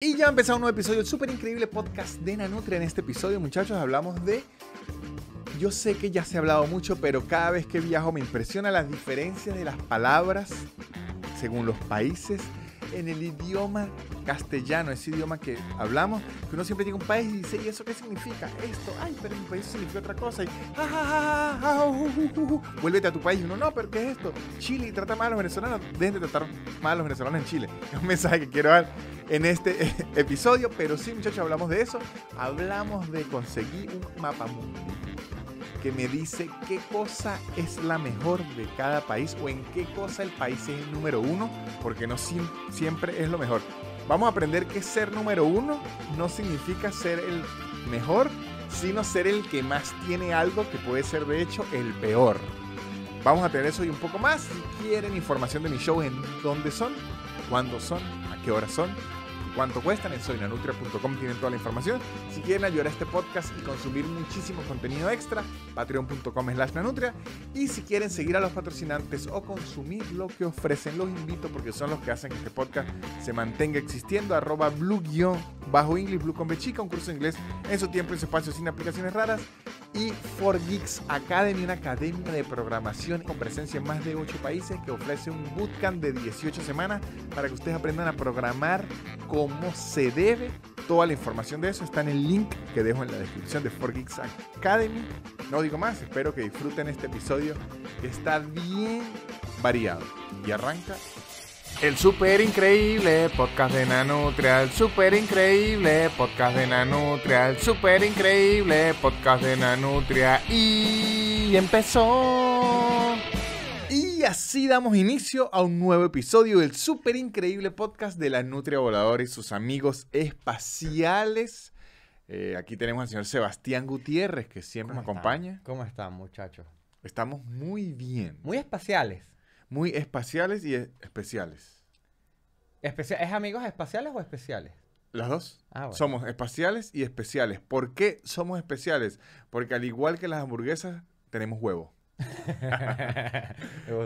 Y ya ha empezado un nuevo episodio, del súper increíble podcast de Nanutria. En este episodio, muchachos, hablamos de... Yo sé que ya se ha hablado mucho, pero cada vez que viajo me impresiona las diferencias de las palabras según los países en el idioma castellano, ese idioma que hablamos, que uno siempre Tiene un país y dice, ¿y eso qué significa? Esto, ay, pero en mi país significa otra cosa. Y, ja, a tu país. Y uno, no, pero ¿qué es esto? Chile trata mal a los venezolanos. Dejen de tratar mal a los venezolanos en Chile. Es un mensaje que quiero dar en este episodio, pero sí, muchachos, hablamos de eso. Hablamos de conseguir un mapa mundial que me dice qué cosa es la mejor de cada país o en qué cosa el país es el número uno, porque no siempre es lo mejor. Vamos a aprender que ser número uno no significa ser el mejor, sino ser el que más tiene algo que puede ser de hecho el peor. Vamos a tener eso y un poco más. Si quieren información de mi show en dónde son, cuándo son, a qué hora son, cuánto cuestan. En soynanutria.com tienen toda la información. Si quieren ayudar a este podcast y consumir muchísimo contenido extra, patreon.com slash nanutria. Y si quieren seguir a los patrocinantes o consumir lo que ofrecen, los invito porque son los que hacen que este podcast se mantenga existiendo. Arroba blue guión bajo inglés, blue con bechica, un curso inglés en su tiempo y su espacio sin aplicaciones raras y 4Geeks Academy, una academia de programación con presencia en más de 8 países que ofrece un bootcamp de 18 semanas para que ustedes aprendan a programar como se debe. Toda la información de eso está en el link que dejo en la descripción de For geeks Academy. No digo más, espero que disfruten este episodio que está bien variado y arranca el super increíble podcast de Nanutria, el super increíble podcast de Nanutria, el super increíble podcast de Nanutria y empezó. Y así damos inicio a un nuevo episodio del super increíble podcast de la Nutria Voladora y sus amigos espaciales. Eh, aquí tenemos al señor Sebastián Gutiérrez que siempre me acompaña. ¿Cómo están, muchachos? Estamos muy bien. Muy espaciales muy espaciales y especiales. ¿Es amigos espaciales o especiales? Las dos. Ah, somos espaciales y especiales. ¿Por qué somos especiales? Porque al igual que las hamburguesas, tenemos huevo.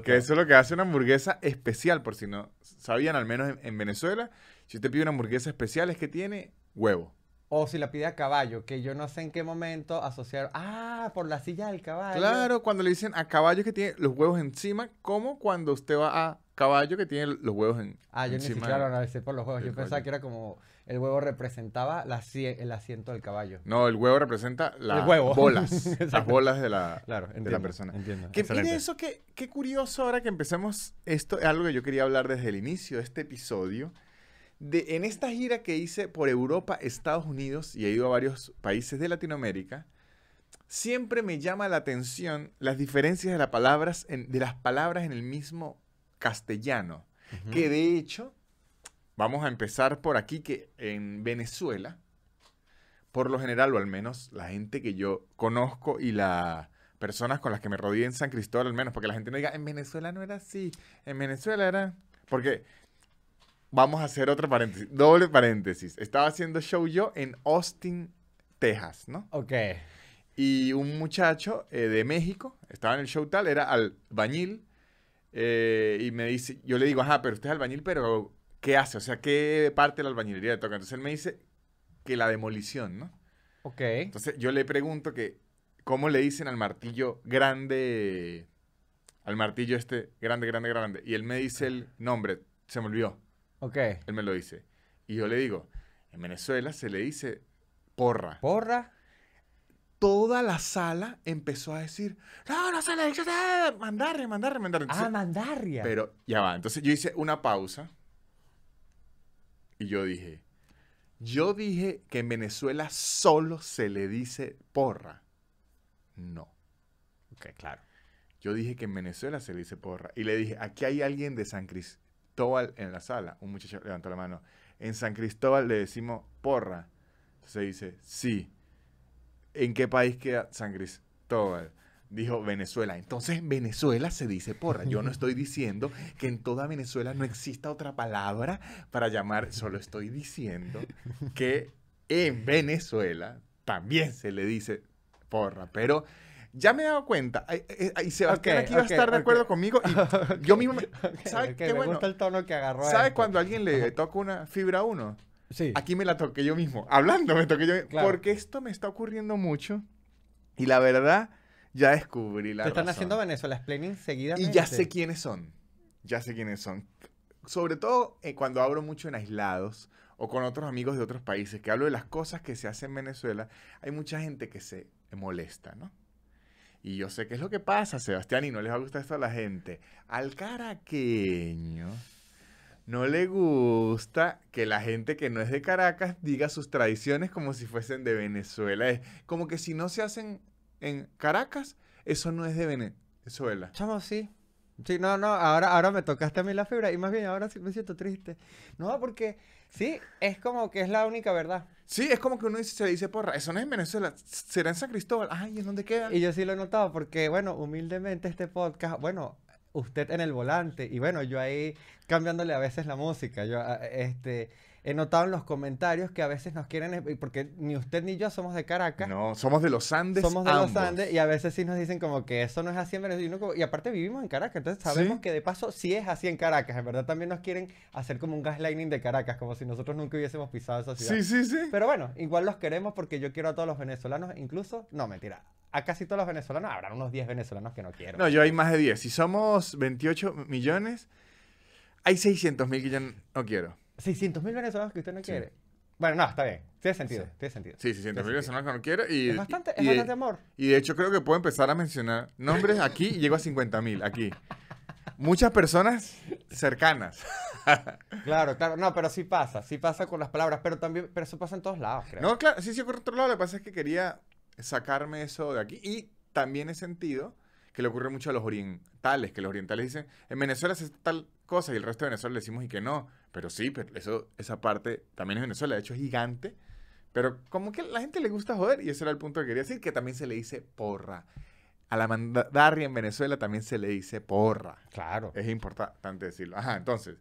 que eso es lo que hace una hamburguesa especial, por si no sabían, al menos en, en Venezuela, si usted pide una hamburguesa especial es que tiene huevo. O si la pide a caballo, que yo no sé en qué momento asociar. Ah, por la silla del caballo. Claro, cuando le dicen a caballo que tiene los huevos encima, como cuando usted va a caballo que tiene los huevos en, ah, yo ni siquiera lo analicé por los huevos. Yo pensaba que era como el huevo representaba la, el asiento del caballo. No, el huevo representa las bolas. las bolas de la, claro, de la persona. Entiendo. Que, eso, qué, qué curioso ahora que empecemos esto. Es algo que yo quería hablar desde el inicio de este episodio en esta gira que hice por Europa, Estados Unidos y he ido a varios países de Latinoamérica, siempre me llama la atención las diferencias de, las palabras en, el mismo castellano. Que de hecho, vamos a empezar por aquí, que en Venezuela, por lo general, o al menos la gente que yo conozco y las personas con las que me rodeé en San Cristóbal, al menos, porque la gente no diga, en Venezuela no era así, en Venezuela era... Porque vamos a hacer otra paréntesis, doble paréntesis. Estaba haciendo show yo en Austin, Texas, ¿no? Ok. Y un muchacho eh, de México estaba en el show tal, era albañil. Eh, y me dice, yo le digo, ajá, pero usted es albañil, pero ¿qué hace? O sea, ¿qué parte de la albañilería le toca? Entonces él me dice que la demolición, ¿no? Ok. Entonces yo le pregunto que, ¿cómo le dicen al martillo grande, al martillo este grande, grande, grande? Y él me dice el nombre, se me olvidó. Él me lo dice. Y yo le digo, en Venezuela se le dice porra. ¿Porra? Toda la sala empezó a decir, no, no se le dice, mandarria, eh, mandarria, ah, mandarria. Pero ya va. Entonces yo hice una pausa y yo dije, yo dije que en Venezuela solo se le dice porra. No. Ok, claro. Yo dije que en Venezuela se le dice porra. Y le dije, aquí hay alguien de San Cristóbal en la sala. Un muchacho levantó la mano. En San Cristóbal le decimos porra. Se dice, sí. ¿En qué país queda San Cristóbal? Dijo Venezuela. Entonces en Venezuela se dice porra. Yo no estoy diciendo que en toda Venezuela no exista otra palabra para llamar. Solo estoy diciendo que en Venezuela también se le dice porra. Pero ya me he dado cuenta. Y eh, eh, Sebastián aquí va a estar de acuerdo conmigo. Y yo mismo. ¿Sabes qué me gusta el tono que agarró. ¿Sabes cuando alguien le toca una fibra uno? Sí. Aquí me la toqué yo mismo. Hablando, me toqué yo mismo. Porque esto me está ocurriendo mucho. Y la verdad, ya descubrí la. Te están haciendo Venezuela Explaining seguidamente. Y ya sé quiénes son. Ya sé quiénes son. Sobre todo eh, cuando hablo mucho en aislados o con otros amigos de otros países, que hablo de las cosas que se hacen en Venezuela, hay mucha gente que se molesta, ¿no? Y yo sé qué es lo que pasa, Sebastián, y no les va a gustar esto a la gente. Al caraqueño no le gusta que la gente que no es de Caracas diga sus tradiciones como si fuesen de Venezuela. Es como que si no se hacen en Caracas, eso no es de Venezuela. Chamo, sí. Sí, no, no, ahora, ahora me tocaste a mí la fibra y más bien ahora sí me siento triste. No, porque sí, es como que es la única verdad. Sí, es como que uno se dice, porra, eso no es en Venezuela, será en San Cristóbal, ay, ¿en dónde queda? Y yo sí lo he notado porque, bueno, humildemente este podcast, bueno, usted en el volante, y bueno, yo ahí cambiándole a veces la música, yo, ah, este he notado en los comentarios que a veces nos quieren, porque ni usted ni yo somos de Caracas. No, somos de los Andes. Somos de los Andes y a veces sí nos dicen como que eso no es así en Venezuela. Y, aparte vivimos en Caracas, entonces sabemos que de paso sí es así en Caracas. En verdad también nos quieren hacer como un gaslighting de Caracas, como si nosotros nunca hubiésemos pisado esa ciudad. Sí, sí, sí. Pero bueno, igual los queremos porque yo quiero a todos los venezolanos, incluso, no, mentira, a casi todos los venezolanos, habrá unos 10 venezolanos que no quiero. No, yo hay más de 10. Si somos 28 millones, hay 600 mil que yo no quiero. 600.000 mil venezolanos que usted no quiere. Bueno, no, está bien. Tiene sentido, sí. tiene sentido. Sí, 600 mil venezolanos que no quiere. Y, es bastante, es bastante amor. Y de hecho creo que puedo empezar a mencionar nombres aquí y llego a 50.000 mil aquí. Muchas personas cercanas. claro, claro. No, pero sí pasa. Sí pasa con las palabras. Pero también, pero eso pasa en todos lados, creo. No, claro. Sí, sí ocurre en otro lado. Lo que pasa es que quería sacarme eso de aquí. Y también he sentido que le ocurre mucho a los orientales, que los orientales dicen, en Venezuela se está... tal cosas y el resto de Venezuela le decimos y que no. Pero sí, pero eso, esa parte también es Venezuela, de hecho es gigante. Pero como que a la gente le gusta joder, y ese era el punto que quería decir, que también se le dice porra. A la mandarria en Venezuela también se le dice porra. Claro. Es importante decirlo. Ajá, entonces,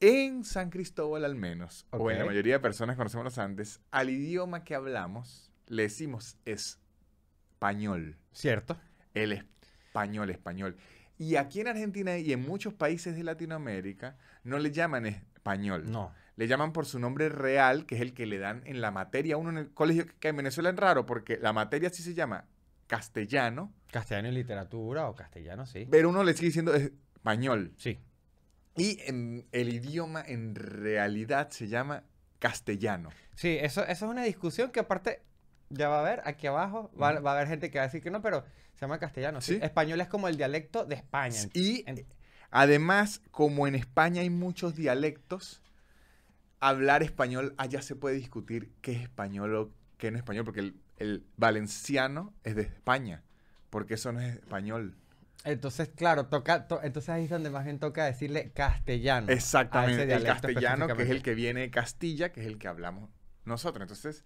en San Cristóbal al menos, o en la mayoría de personas que conocemos los Andes, al idioma que hablamos le decimos español. ¿Cierto? El español, español. Y aquí en Argentina y en muchos países de Latinoamérica no le llaman español. No. Le llaman por su nombre real, que es el que le dan en la materia. Uno en el colegio, que en Venezuela es raro, porque la materia sí se llama castellano. Castellano en literatura o castellano, sí. Pero uno le sigue diciendo español. Sí. Y el idioma en realidad se llama castellano. Sí, eso, es una discusión que aparte ya va a haber aquí abajo, va a haber gente que va a decir que no, pero se llama castellano, ¿sí? Español es como el dialecto de España. Y además, como en España hay muchos dialectos, hablar español allá se puede discutir qué es español o qué no es español, porque el, valenciano es de España, porque eso no es español. Entonces, claro, toca, entonces ahí es donde más bien toca decirle castellano. Exactamente, el castellano, que es el que viene de Castilla, que es el que hablamos nosotros. Entonces,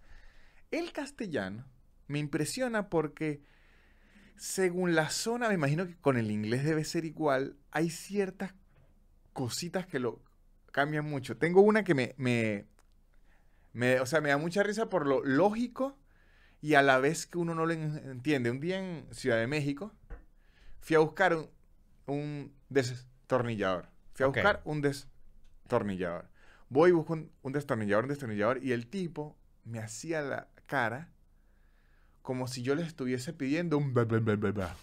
el castellano me impresiona porque según la zona, me imagino que con el inglés debe ser igual, hay ciertas cositas que lo cambian mucho. Tengo una que me, me, me da mucha risa por lo lógico y a la vez que uno no lo entiende. Un día en Ciudad de México fui a buscar un, destornillador. Fui a buscar un destornillador. Voy y busco un, un destornillador, un destornillador, y el tipo me hacía la cara como si yo les estuviese pidiendo un bla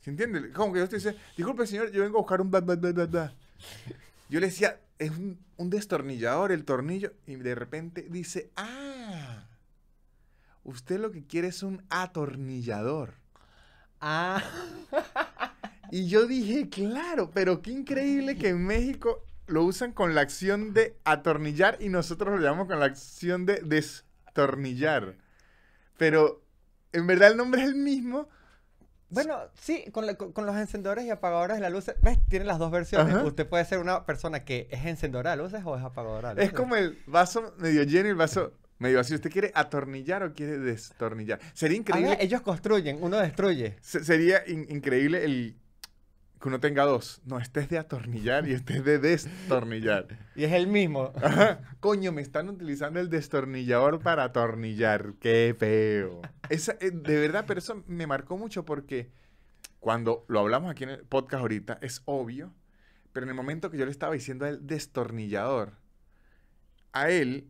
¿Se entiende? Como que yo estoy diciendo, disculpe señor, yo vengo a buscar un Yo le decía, es un, un destornillador el tornillo y de repente dice, ah, usted lo que quiere es un atornillador. Ah. Y yo dije, claro, pero qué increíble que en México lo usan con la acción de atornillar y nosotros lo llamamos con la acción de destornillar. Pero en verdad el nombre es el mismo. Bueno, sí, con, los encendedores y apagadores de la luz, ¿ves? Tiene las dos versiones. Usted puede ser una persona que es encendedora de luces o es apagadora de luces. Es como el vaso medio lleno y el vaso medio vacío. ¿Usted quiere atornillar o quiere destornillar? Sería increíble. ellos construyen, uno destruye. sería increíble el que uno tenga dos. No, este es de atornillar y este es de destornillar. y es el mismo. Coño, me están utilizando el destornillador para atornillar. Qué feo. Esa, eh, de verdad, pero eso me marcó mucho porque cuando lo hablamos aquí en el podcast ahorita, es obvio, pero en el momento que yo le estaba diciendo el destornillador, a él,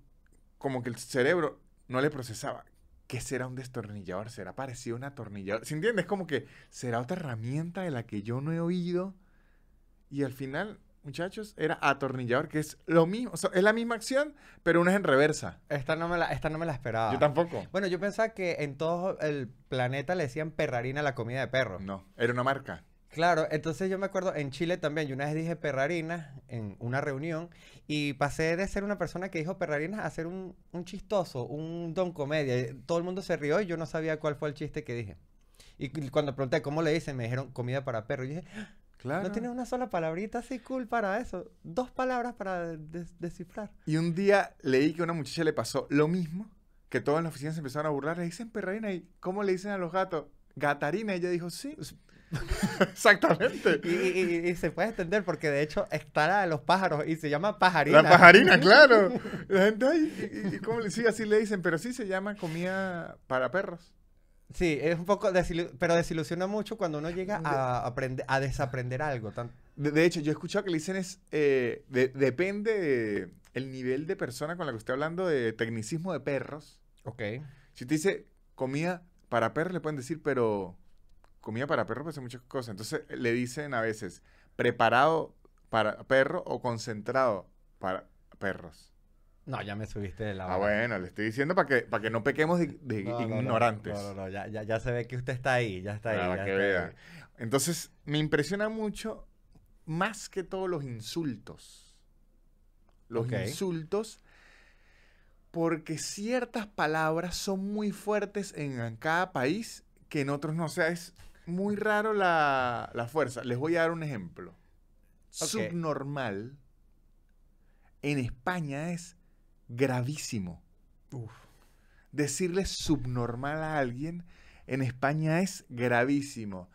como que el cerebro no le procesaba. ¿qué será un destornillador? ¿Será parecido a un atornillador? ¿Se entiende? Es como que será otra herramienta de la que yo no he oído. Y al final, muchachos, era atornillador, que es lo mismo. es la misma acción, pero una es en reversa. Esta no, me la, esta no me la esperaba. Yo tampoco. Bueno, yo pensaba que en todo el planeta le decían perrarina a la comida de perro. No, era una marca. Claro, entonces yo me acuerdo en Chile también, yo una vez dije perrarina en una reunión y pasé de ser una persona que dijo perrarina a ser un, chistoso, un don comedia. Eh, todo el mundo se rió y yo no sabía cuál fue el chiste que dije. Y cuando pregunté cómo le dicen, me dijeron comida para perro. Y dije, ah, Claro. No tiene una sola palabrita así cool para eso. Dos palabras para descifrar. Y un día leí que a una muchacha le pasó lo mismo, que todas las oficinas se empezaron a burlar. Le dicen perrarina y ¿cómo le dicen a los gatos? Gatarina. Y ella dijo, sí, Exactamente. Y, se puede extender porque de hecho está la de los pájaros y se llama pajarina. La pajarina, claro. La gente, y, ¿cómo le, sí, así le dicen, pero sí se llama comida para perros. Sí, es un poco, pero desilusiona mucho cuando uno llega a, aprender, a desaprender algo. De, hecho, yo he escuchado que le dicen eh, depende del nivel de persona con la que esté hablando de tecnicismo de perros. Ok. Si te dice comida para perros, le pueden decir, pero comida para perros, pues, hay muchas cosas. Entonces eh, le dicen a veces preparado para perro o concentrado para perros. No, ya me subiste de la Ah, bueno, le estoy diciendo para que, para que no pequemos de, ignorantes. No, no, no, ya, se ve que usted está ahí, ya está ahí. Entonces, me impresiona mucho, más que todos los insultos. Los insultos, porque ciertas palabras son muy fuertes en cada país que en otros no. O sea, muy raro la, fuerza. Les voy a dar un ejemplo. Subnormal en España es gravísimo. Decirle subnormal a alguien en España es gravísimo.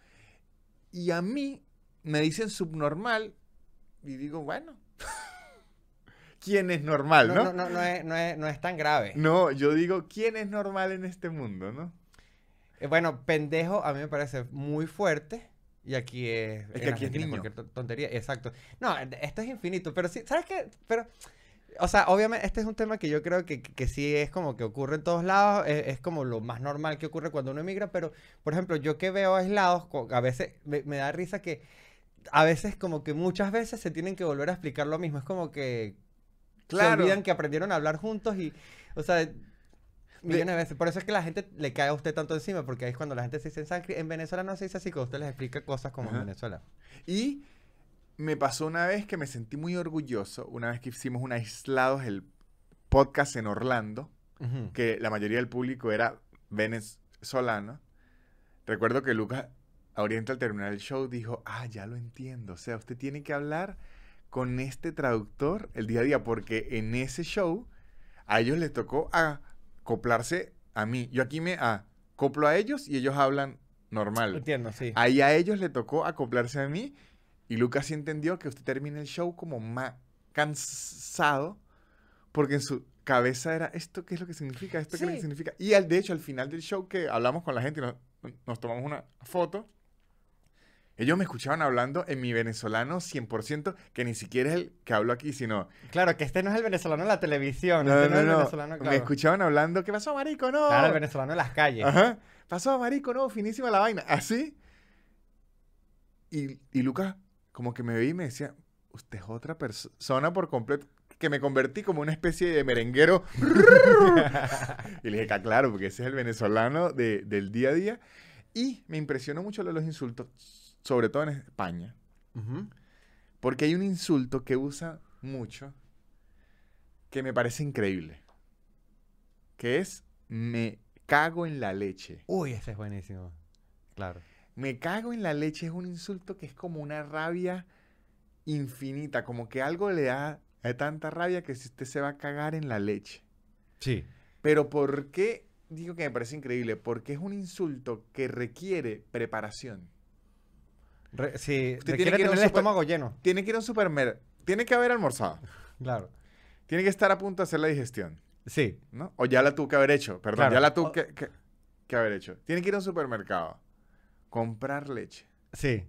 Y a mí me dicen subnormal y digo, bueno, ¿quién es normal? No, no, no, no, es, no es tan grave. No, yo digo, ¿quién es normal en este mundo? ¿No? Eh, bueno, pendejo a mí me parece muy fuerte. Y aquí es. Es que aquí es niño. Cualquier tontería, exacto. No, eh, esto es infinito. Pero sí, ¿sabes qué? Pero. O sea, obviamente este es un tema que yo creo que, que sí es como que ocurre en todos lados, es, como lo más normal que ocurre cuando uno emigra, pero por ejemplo, yo que veo aislados, a veces me, da risa que a veces como que muchas veces se tienen que volver a explicar lo mismo, es como que claro. se olvidan que aprendieron a hablar juntos y, o sea, millones de veces. Por eso es que la gente le cae a usted tanto encima, porque ahí es cuando la gente se dice en En Venezuela no se dice así, que usted les explica cosas como en Venezuela. Y me pasó una vez que me sentí muy orgulloso, una vez que hicimos un aislados el podcast en Orlando, que la mayoría del público era venezolano. Recuerdo que Lucas, orienta al terminar el show, dijo, ah, ya lo entiendo. O sea, usted tiene que hablar con este traductor el día a día, porque en ese show a ellos les tocó a acoplarse a mí. Yo aquí me acoplo a ellos y ellos hablan normal. Entiendo, sí. Ahí a ellos le tocó acoplarse a mí y Lucas entendió que usted termina el show como más cansado porque en su cabeza era esto qué es lo que significa, esto qué es lo que significa. Y al, de hecho al final del show que hablamos con la gente y nos tomamos una foto, ellos me escuchaban hablando en mi venezolano 100%, que ni siquiera es el que hablo aquí, sino... Claro, que este no es el venezolano de la televisión. este no, es el Venezolano, Me escuchaban hablando, ¿qué pasó, marico? No. Claro, el venezolano en las calles. Ajá. Pasó, marico, no, finísima la vaina. Así. Y, y Lucas como que me veía y me decía, usted es otra persona por completo. Que me convertí como una especie de merenguero. y le dije, claro, porque ese es el venezolano del día a día. Y me impresionó mucho lo de los insultos sobre todo en España, porque hay un insulto que usa mucho que me parece increíble, que es me cago en la leche. Uy, ese es buenísimo. Claro. Me cago en la leche es un insulto que es como una rabia infinita, como que algo le da tanta rabia que si usted se va a cagar en la leche. Sí. Pero ¿por qué digo que me parece increíble? Porque es un insulto que requiere preparación tiene que tener el estómago lleno. Tiene que ir a un supermercado. Tiene que haber almorzado. Claro. Tiene que estar a punto de hacer la digestión. Sí. ¿no? O ya la tuvo que haber hecho. Perdón, ya la tuvo que, haber hecho. Tiene que ir a un supermercado. Comprar leche. Sí.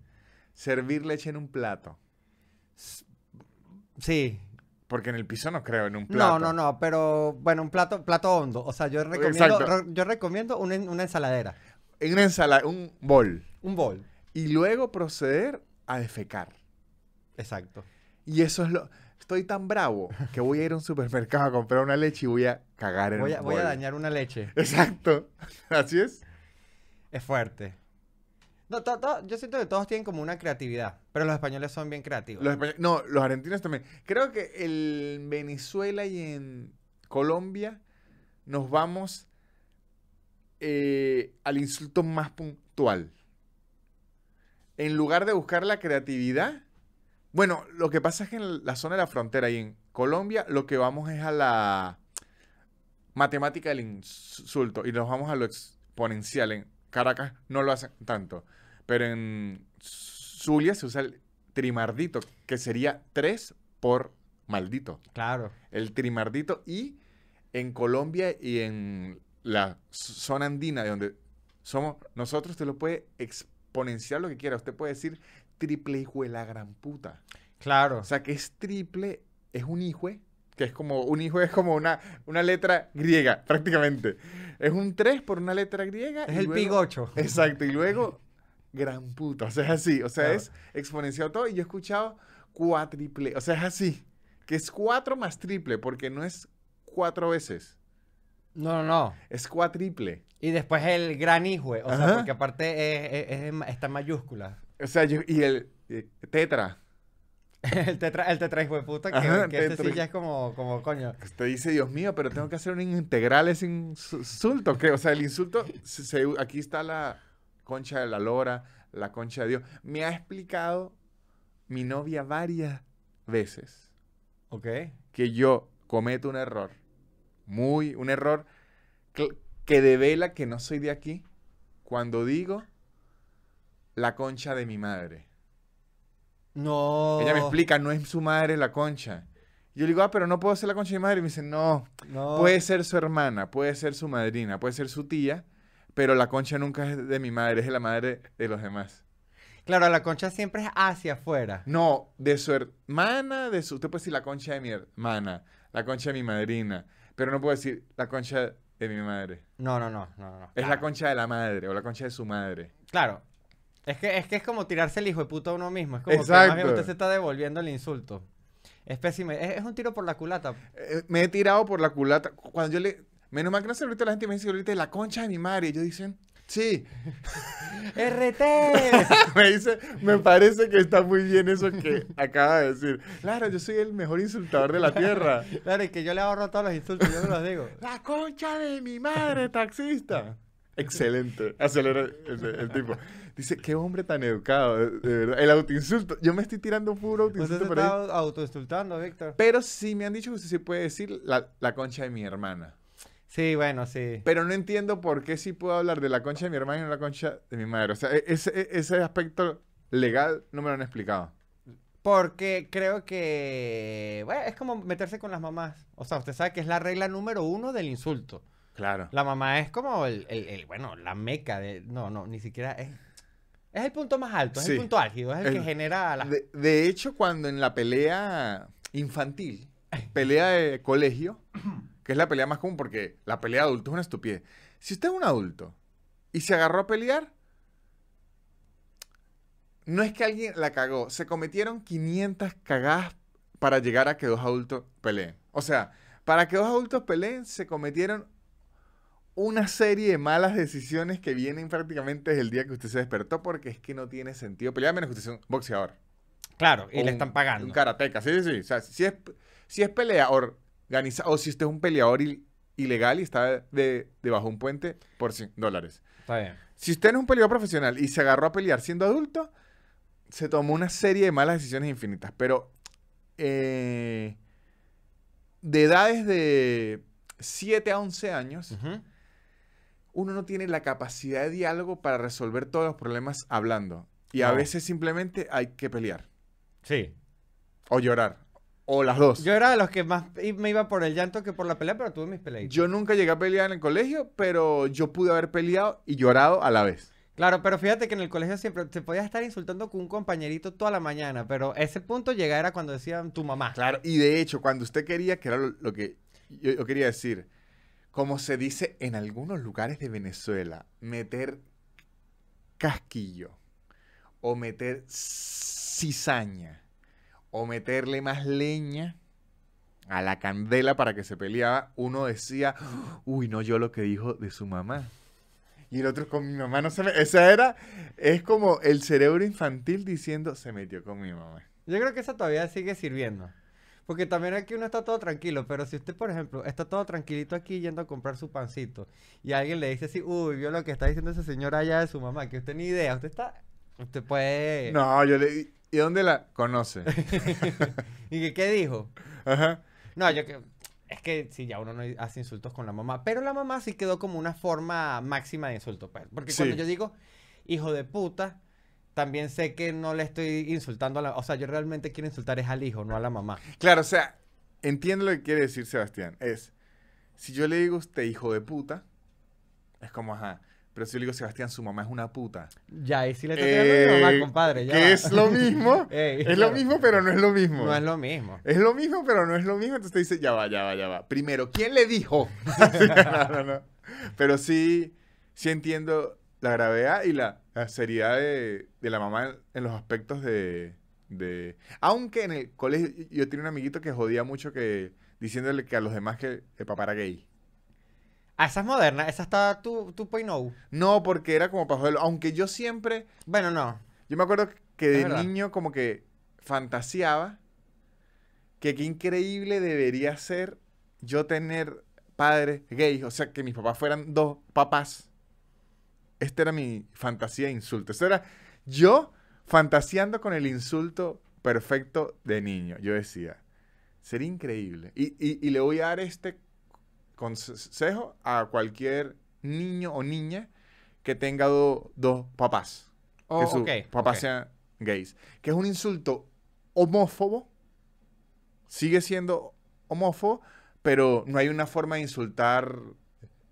Servir leche en un plato. Sí. Porque en el piso no creo, en un plato. No, no, no, pero bueno, un plato, plato hondo. O sea, yo recomiendo, yo recomiendo una, una ensaladera. ensalada, un bol. Un bol y luego proceder a defecar. Exacto. Y eso es lo... Estoy tan bravo que voy a ir a un supermercado a comprar una leche y voy a cagar en voy a, Voy a dañar una leche. Exacto. Así es. Es fuerte. No, yo siento que todos tienen como una creatividad, pero los españoles son bien creativos. no, los argentinos también. Creo que en Venezuela y en Colombia nos vamos eh, al insulto más puntual en lugar de buscar la creatividad, bueno, lo que pasa es que en la zona de la frontera y en Colombia lo que vamos es a la matemática del insulto y nos vamos a lo exponencial. En Caracas no lo hacen tanto, pero en Zulia se usa el trimardito, que sería 3 por maldito. Claro. El trimardito y en Colombia y en la zona andina de donde somos nosotros, te lo puede explicar exponencial lo que quiera. Usted puede decir triple hijo de la gran puta. Claro. O sea, que es triple, es un hijo, que es como, un hijo es como una, una letra griega, prácticamente. Es un 3 por una letra griega. Es el pigocho. Exacto, y luego gran puta, o sea, es así, o sea, es exponencial todo, y yo he escuchado cuatriple, o sea, es así, que es cuatro más triple, porque no es cuatro veces, no, no, no. Es cuatriple. Y después el gran hijo, o sea, porque aparte es, está en mayúsculas. O sea, y el, eh, tetra. el tetra, el tetra hijo de puta, que, este sí ya es como, coño. Usted dice, Dios mío, pero tengo que hacer un integral ese insulto. Que, o sea, el insulto, aquí está la concha de la lora, la concha de Dios. Me ha explicado mi novia varias veces. Ok. Que yo cometo un error muy, un error que devela que no soy de aquí cuando digo la concha de mi madre. No. Ella me explica, no es su madre la concha. Yo le digo, ah, pero no puedo ser la concha de mi madre. Y me dice, no, no, puede ser su hermana, puede ser su madrina, puede ser su tía, pero la concha nunca es de mi madre, es de la madre de los demás. Claro, la concha siempre es hacia afuera. No, de su hermana, de su... Usted puede decir la concha de mi hermana, la concha de mi madrina, pero no puedo decir la concha de mi madre. No, no, no, no, no. Es la concha de la madre o la concha de su madre. Claro. Es que es, que es como tirarse el hijo de puta a uno mismo. Es como Exacto. que usted se está devolviendo el insulto. Es Es, un tiro por la culata. Eh, me he tirado por la culata. Cuando yo le. Menos mal que no se ahorita la gente me dice ahorita la concha de mi madre. Y ellos dicen. Sí. RT. me dice, me parece que está muy bien eso que acaba de decir. Claro, yo soy el mejor insultador de la tierra. Claro, y que yo le ahorro todos los insultos, yo me los digo. La concha de mi madre, taxista. Excelente. Acelera el, tipo. Dice, qué hombre tan educado. De verdad. El autoinsulto. Yo me estoy tirando puro autoinsulto. Usted está autoinsultando, Víctor. Pero sí me han dicho que usted sí puede decir la concha de mi hermana. Sí, bueno, sí. Pero no entiendo por qué si puedo hablar de la concha de mi hermano y no la concha de mi madre. O sea, e-, e-, ese, aspecto legal no me lo han explicado. Porque creo que. Bueno, es como meterse con las mamás. O sea, usted sabe que es la regla número uno del insulto. Claro. La mamá es como el. bueno, la meca de. No, no, ni siquiera es. Es el punto más alto, es el punto álgido, es el, que genera. La... de hecho, cuando en la pelea infantil, pelea de colegio que es la pelea más común porque la pelea de adultos es una estupidez. Si usted es un adulto y se agarró a pelear, no es que alguien la cagó, se cometieron 500 cagadas para llegar a que dos adultos peleen. O sea, para que dos adultos peleen se cometieron una serie de malas decisiones que vienen prácticamente desde el día que usted se despertó porque es que no tiene sentido pelear menos que usted sea un boxeador. Claro, y le están pagando. Un karateca, sí, sí, sí. O sea, si es, si es pelea o si usted es un peleador ilegal y está debajo de un puente por dólares. Si usted no es un peleador profesional y se agarró a pelear siendo adulto, se tomó una serie de malas decisiones infinitas. Pero eh, de edades de 7 a 11 años, uno no tiene la capacidad de diálogo para resolver todos los problemas hablando. Y a veces simplemente hay que pelear. Sí. O llorar. O las dos. Yo era de los que más me iba por el llanto que por la pelea, pero tuve mis peleas. Yo nunca llegué a pelear en el colegio, pero yo pude haber peleado y llorado a la vez. Claro, pero fíjate que en el colegio siempre te podías estar insultando con un compañerito toda la mañana, pero ese punto llegaba era cuando decían tu mamá. Claro, y de hecho, cuando usted quería, que era lo, que yo quería decir, como se dice en algunos lugares de Venezuela, meter casquillo o meter cizaña o meterle más leña a la candela para que se peleaba, uno decía, uy, no, yo lo que dijo de su mamá. Y el otro con mi mamá no se me... Esa era, es como el cerebro infantil diciendo, se metió con mi mamá. Yo creo que esa todavía sigue sirviendo. Porque también aquí uno está todo tranquilo, pero si usted, por ejemplo, está todo tranquilito aquí yendo a comprar su pancito y alguien le dice así, uy, vio lo que está diciendo ese señor allá de su mamá, que usted ni idea, usted está, usted puede... No, yo le... ¿Y dónde la conoce? ¿Y qué, dijo? Ajá. No, yo que. Es que si ya uno no hace insultos con la mamá. Pero la mamá sí quedó como una forma máxima de insulto. Pues, porque cuando yo digo hijo de puta, también sé que no le estoy insultando a la. O sea, yo realmente quiero insultar es al hijo, no a la mamá. Claro, o sea, entiendo lo que quiere decir Sebastián. Es. Si yo le digo a usted hijo de puta, es como, ajá pero si yo le digo, Sebastián, su mamá es una puta. Ya, y si le estoy a mamá, eh, compadre. Que es lo mismo. es lo mismo, pero no es lo mismo. No es lo mismo. Es lo mismo, pero no es lo mismo. Entonces te dice, ya va, ya va, ya va. Primero, ¿quién le dijo? no, no, no. Pero sí, sí entiendo la gravedad y la, seriedad de, la mamá en, los aspectos de, de, Aunque en el colegio yo tenía un amiguito que jodía mucho que diciéndole que a los demás que el papá era gay. Ah, esa es moderna, esa está 2.0. No, porque era como para joderlo. Aunque yo siempre. Bueno, no. Yo me acuerdo que de niño, como que fantaseaba que qué increíble debería ser yo tener padres gays. O sea, que mis papás fueran dos papás. Esta era mi fantasía de insulto. Esto era yo fantaseando con el insulto perfecto de niño. Yo decía, sería increíble. Y, y le voy a dar este consejo a cualquier niño o niña que tenga dos papás. que oh, sus papás sean gays. Que es un insulto homófobo. Sigue siendo homófobo, pero no hay una forma de insultar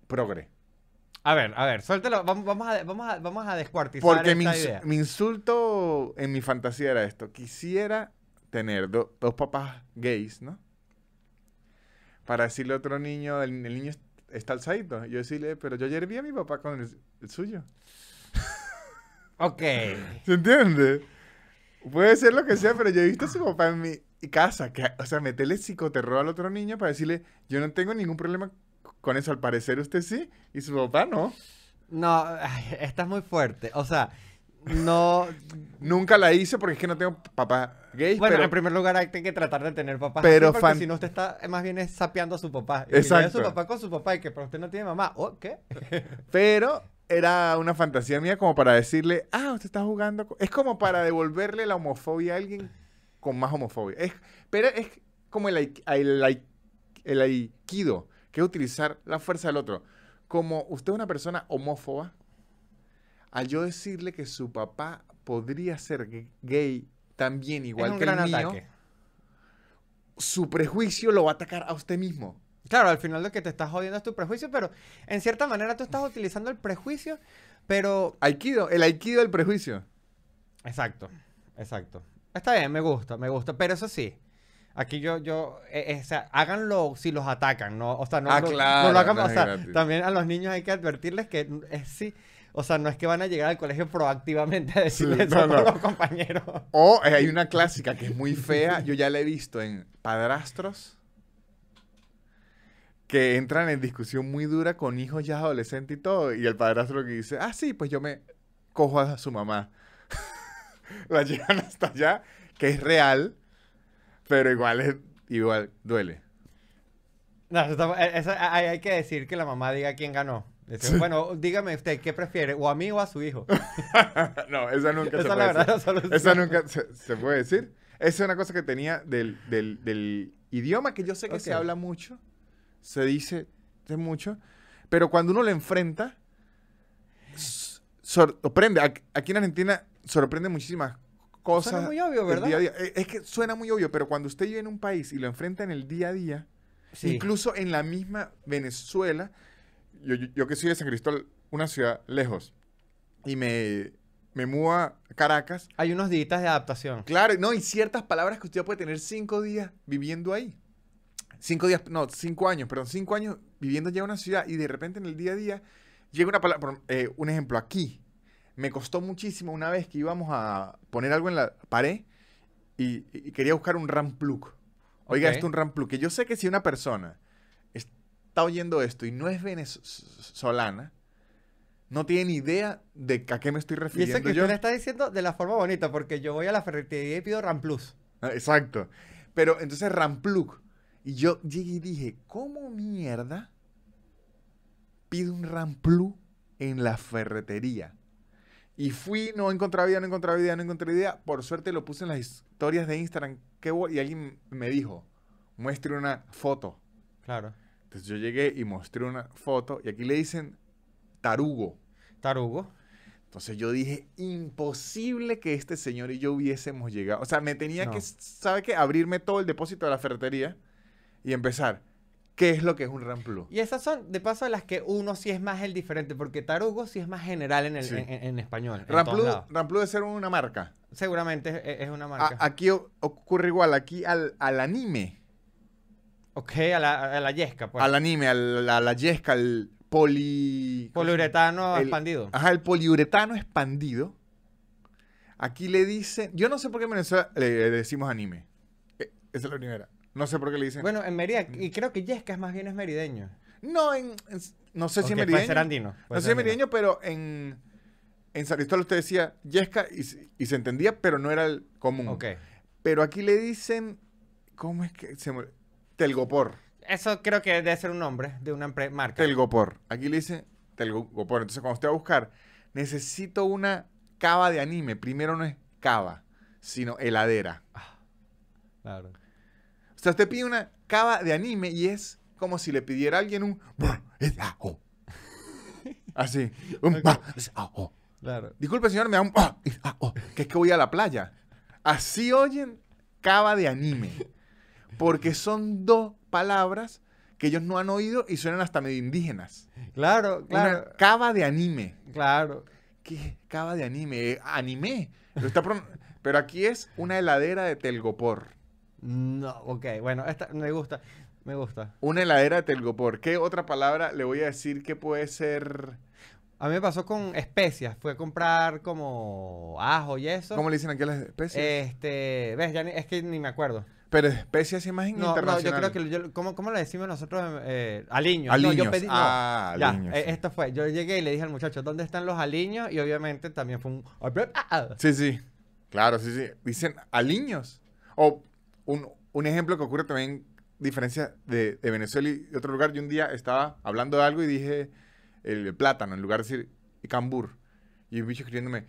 progre. A ver, a ver, suéltelo. Vamos, a, vamos, a, vamos descuartizar Porque esta mi, mi insulto en mi fantasía era esto. Quisiera tener dos papás gays, ¿no? para decirle a otro niño, el, niño está alzadito. Yo decirle, pero yo ayer vi a mi papá con el, suyo. Ok. ¿Se entiende? Puede ser lo que sea, pero yo he visto a su papá en mi casa. Que, o sea, meterle psicoterror al otro niño para decirle, yo no tengo ningún problema con eso. Al parecer usted sí, y su papá no. No, estás muy fuerte. O sea, no. Nunca la hice porque es que no tengo papá gay. Bueno, pero, en primer lugar hay que tratar de tener papá Pero porque si no, usted está más bien sapeando a su papá. Y Exacto. su papá con su papá y que, pero usted no tiene mamá. ¿O qué? pero era una fantasía mía como para decirle, ah, usted está jugando. Es como para devolverle la homofobia a alguien con más homofobia. pero es como el, el, el aikido, que es utilizar la fuerza del otro. Como usted es una persona homófoba, al yo decirle que su papá podría ser gay también igual que el su prejuicio lo va a atacar a usted mismo. Claro, al final lo que te estás jodiendo es tu prejuicio, pero en cierta manera tú estás utilizando el prejuicio, pero... Aikido, el aikido del prejuicio. Exacto, exacto. Está bien, me gusta, me gusta, pero eso sí. Aquí yo, yo, eh, eh, o sea, háganlo si los atacan, ¿no? O sea, no, ah, lo, hagan, también a los niños hay que advertirles que es, eh, sí, o sea, no es que van a llegar al colegio proactivamente a decirle eso a los compañeros. O eh, hay una clásica que es muy fea, yo ya la he visto en padrastros que entran en discusión muy dura con hijos ya adolescentes y todo, y el padrastro que dice, ah, sí, pues yo me cojo a su mamá. la llevan hasta allá, que es real, pero igual es, igual duele. No, eh, eh, hay que decir que la mamá diga quién ganó bueno, dígame usted, ¿qué prefiere? ¿O a mí o a su hijo? no, esa nunca se puede decir. esa nunca se, puede decir. Esa es una cosa que tenía del, idioma que yo sé que se habla mucho, se dice de mucho, pero cuando uno lo enfrenta, sorprende. Aquí en Argentina sorprende muchísimas cosas. Suena muy obvio, ¿verdad? E, es que suena muy obvio, pero cuando usted vive en un país y lo enfrenta en el día a día, incluso en la misma Venezuela, yo, que soy de San Cristóbal, una ciudad lejos, y me, me mudo a Caracas. Hay unos días de adaptación. Claro, no, y ciertas palabras que usted puede tener cinco días viviendo ahí. Cinco días, no, cinco años, perdón, cinco años viviendo ya en una ciudad y de repente en el día a día llega una palabra, eh, un ejemplo, aquí. Me costó muchísimo una vez que íbamos a poner algo en la pared y, quería buscar un Rampluk. Oiga, esto es un Rampluk. Que yo sé que si una persona está oyendo esto y no es venezolana, no tiene ni idea de a qué me estoy refiriendo. Y eso que yo. le está diciendo de la forma bonita, porque yo voy a la ferretería y pido Ramplus. Ah, exacto. Pero entonces Rampluk. Y yo llegué y dije, ¿cómo mierda pido un Ramplu en la ferretería? Y fui, no encontraba idea, no encontraba idea, no encontré idea. Por suerte lo puse en las historias de Instagram. Qué y alguien me dijo, muestre una foto. Claro. Entonces yo llegué y mostré una foto y aquí le dicen tarugo. Tarugo. Entonces yo dije, imposible que este señor y yo hubiésemos llegado. O sea, me tenía que, ¿sabe qué? Abrirme todo el depósito de la ferretería y empezar. ¿Qué es lo que es un Ramplu? Y esas son, de paso, las que uno sí es más el diferente, porque tarugo sí es más general en, el, en, español. Ramplu es debe ser una marca. Seguramente es, una marca. aquí ocurre igual, aquí al, al anime Ok, a la, a la yesca, pues. Al anime, a la yesca, al poli... Poliuretano expandido. Ajá, el poliuretano expandido. Aquí le dicen... Yo no sé por qué en Venezuela le, decimos anime. E, esa es la primera. No sé por qué le dicen... Bueno, en Mérida, y mm. creo que yesca es más bien es merideño. no, en, no sé si es Puede andino. No sé si es merideño, pero en... En San Cristóbal usted decía yesca y, se- entendía, pero no era el común. Ok. Pero aquí le dicen... ¿Cómo es que se Telgopor. Eso creo que debe ser un nombre de una marca. Telgopor. Aquí le dice Telgopor. Entonces, cuando usted va a buscar, necesito una cava de anime. Primero no es cava, sino heladera. Ah, claro. O usted pide una cava de anime y es como si le pidiera a alguien un. Así. Un. Claro. Disculpe, señor, me da un. Que es que voy a la playa. Así oyen cava de anime porque son dos palabras que ellos no han oído y suenan hasta medio indígenas. Claro, claro. cava de anime. Claro. ¿Qué cava de anime? Eh, anime. está Pero aquí es una heladera de telgopor. No, ok, bueno, esta me gusta, me gusta. Una heladera de telgopor. ¿Qué otra palabra le voy a decir que puede ser? A mí me pasó con especias. Fue a comprar como ajo y eso. ¿Cómo le dicen aquí las especias? Este, ves, es que ni me acuerdo. Pero especies y más no, internacional. No, yo creo que... ¿cómo, ¿Cómo le decimos nosotros? Em, eh, aliños. aliños. Ah, aliños, ya, eh, esto fue. Yo llegué y le dije al muchacho, ¿dónde están los aliños? Y obviamente también fue un... ¡Ah! Sí, sí. Claro, sí, sí. Dicen aliños. O un, ejemplo que ocurre también, diferencia de, Venezuela y otro lugar. Yo un día estaba hablando de algo y dije el plátano en lugar de decir cambur. Y un bicho escribiéndome,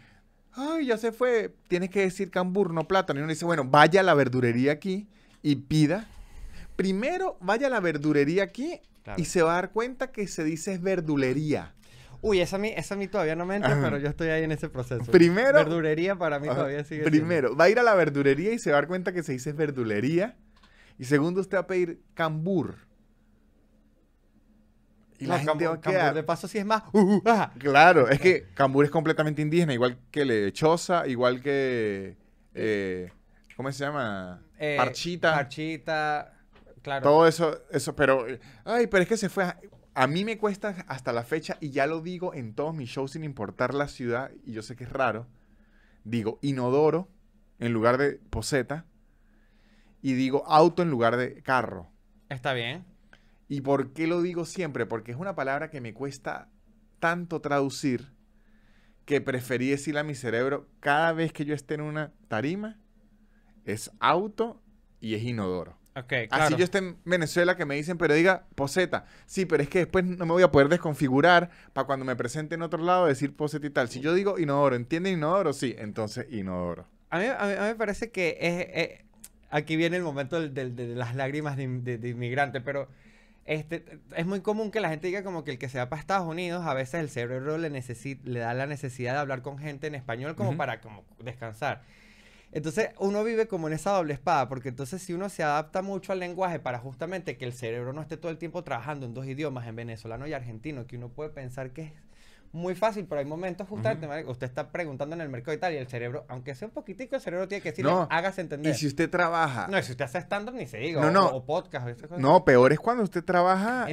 ay, ya se fue, tienes que decir cambur, no plátano. Y uno dice, bueno, vaya a la verdurería aquí y pida, primero vaya a la verdurería aquí y se va a dar cuenta que se dice es verdulería. Uy, esa a mí, esa a todavía no me entra, pero yo estoy ahí en ese proceso. Primero. Verdurería para mí todavía sigue. Primero, va a ir a la verdurería y se va a dar cuenta que se dice verdulería. Y segundo, usted va a pedir cambur. Y la gente va a quedar. de paso si es más. Uh, uh, ah. Claro, es que cambur es completamente indígena, igual que lechosa, igual que. Eh, ¿Cómo se llama? Eh, Parchita. Parchita, claro. Todo eso, eso, pero. Ay, pero es que se fue. A, mí me cuesta hasta la fecha, y ya lo digo en todos mis shows sin importar la ciudad, y yo sé que es raro. Digo inodoro en lugar de poseta, y digo auto en lugar de carro. Está bien. ¿Y por qué lo digo siempre? Porque es una palabra que me cuesta tanto traducir que preferí decirle a mi cerebro cada vez que yo esté en una tarima es auto y es inodoro. Okay, Así yo esté en Venezuela que me dicen, pero diga poseta. Sí, pero es que después no me voy a poder desconfigurar para cuando me presente en otro lado decir poseta y tal. Si yo digo inodoro, ¿entiende inodoro? Sí, entonces inodoro. A mí, me parece que es, eh, aquí viene el momento de las lágrimas de, inmigrante, pero este, es muy común que la gente diga como que el que se va para Estados Unidos, a veces el cerebro le, le da la necesidad de hablar con gente en español como para como descansar. Entonces uno vive como en esa doble espada, porque entonces si uno se adapta mucho al lenguaje para justamente que el cerebro no esté todo el tiempo trabajando en dos idiomas, en venezolano y argentino, que uno puede pensar que es muy fácil, pero hay momentos justamente, usted está preguntando en el mercado y tal, y el cerebro, aunque sea un poquitico, el cerebro tiene que decirle, no. hágase entender. Y si usted trabaja. No, si usted hace stand-up ni se diga. No, no. O, podcast. O esas cosas. No, peor es cuando usted trabaja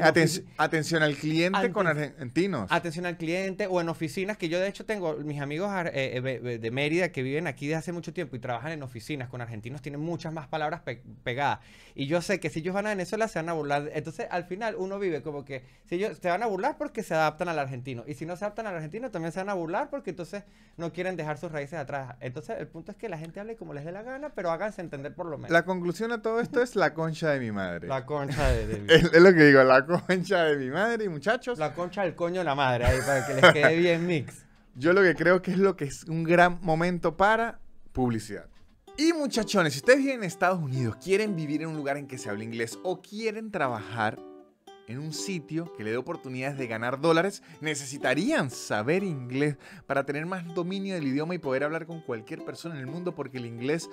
atención al cliente con argentinos. Atención al cliente o en oficinas, que yo de hecho tengo mis amigos eh, eh, de Mérida que viven aquí desde hace mucho tiempo y trabajan en oficinas con argentinos, tienen muchas más palabras pegadas. Y yo sé que si ellos van a Venezuela se van a burlar. Entonces, al final, uno vive como que si ellos se van a burlar porque se adaptan al argentino. Y si no se están también se van a burlar porque entonces no quieren dejar sus raíces atrás. Entonces, el punto es que la gente hable como les dé la gana, pero háganse entender por lo menos. La conclusión a todo esto es la concha de mi madre. La concha de, mi madre. es, lo que digo, la concha de mi madre y muchachos. La concha del coño de la madre, ahí para que les quede bien mix. Yo lo que creo que es lo que es un gran momento para publicidad. Y muchachones, si ustedes viven en Estados Unidos, quieren vivir en un lugar en que se hable inglés o quieren trabajar en un sitio que le dé oportunidades de ganar dólares, necesitarían saber inglés para tener más dominio del idioma y poder hablar con cualquier persona en el mundo, porque el inglés,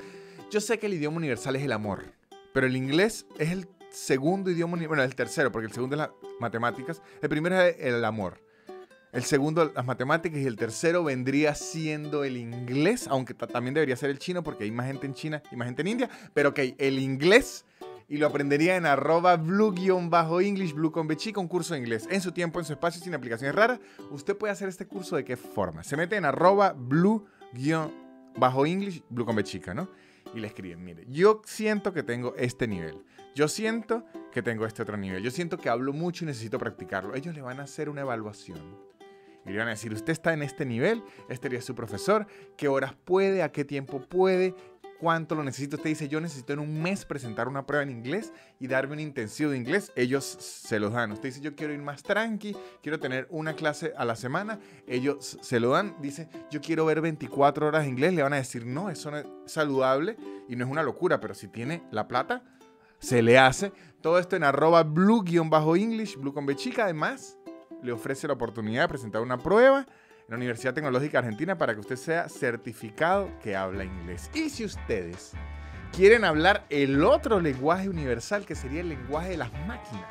yo sé que el idioma universal es el amor, pero el inglés es el segundo idioma, bueno, el tercero, porque el segundo es las matemáticas, el primero es el amor. El segundo, las matemáticas, y el tercero vendría siendo el inglés, aunque también debería ser el chino, porque hay más gente en China y más gente en India, pero ok, el inglés y lo aprendería en arroba blue-english, blue con bechi, con curso de inglés. En su tiempo, en su espacio, sin aplicaciones raras, usted puede hacer este curso de qué forma. Se mete en arroba blue-english, blue con chica, ¿no? Y le escriben, mire, yo siento que tengo este nivel. Yo siento que tengo este otro nivel. Yo siento que hablo mucho y necesito practicarlo. Ellos le van a hacer una evaluación. Y le van a decir, usted está en este nivel, este sería su profesor, qué horas puede, a qué tiempo puede, cuánto lo necesito. Usted dice, yo necesito en un mes presentar una prueba en inglés y darme un intensivo de inglés. Ellos se los dan. Usted dice, yo quiero ir más tranqui, quiero tener una clase a la semana. Ellos se lo dan. Dice, yo quiero ver 24 horas de inglés. Le van a decir, no, eso no es saludable y no es una locura, pero si tiene la plata, se le hace. Todo esto en arroba blue-english, blue con B chica. Además, le ofrece la oportunidad de presentar una prueba la Universidad Tecnológica Argentina para que usted sea certificado que habla inglés. Y si ustedes quieren hablar el otro lenguaje universal que sería el lenguaje de las máquinas,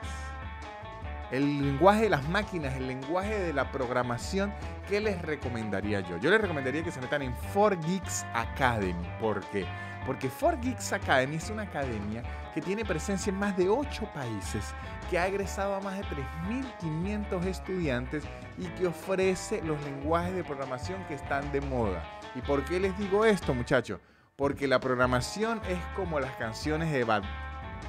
el lenguaje de las máquinas, el lenguaje de la programación, ¿qué les recomendaría yo? Yo les recomendaría que se metan en 4Geeks Academy porque porque Ford geeks Academy es una academia que tiene presencia en más de 8 países, que ha egresado a más de 3.500 estudiantes y que ofrece los lenguajes de programación que están de moda. ¿Y por qué les digo esto, muchachos? Porque la programación es como las canciones de Bad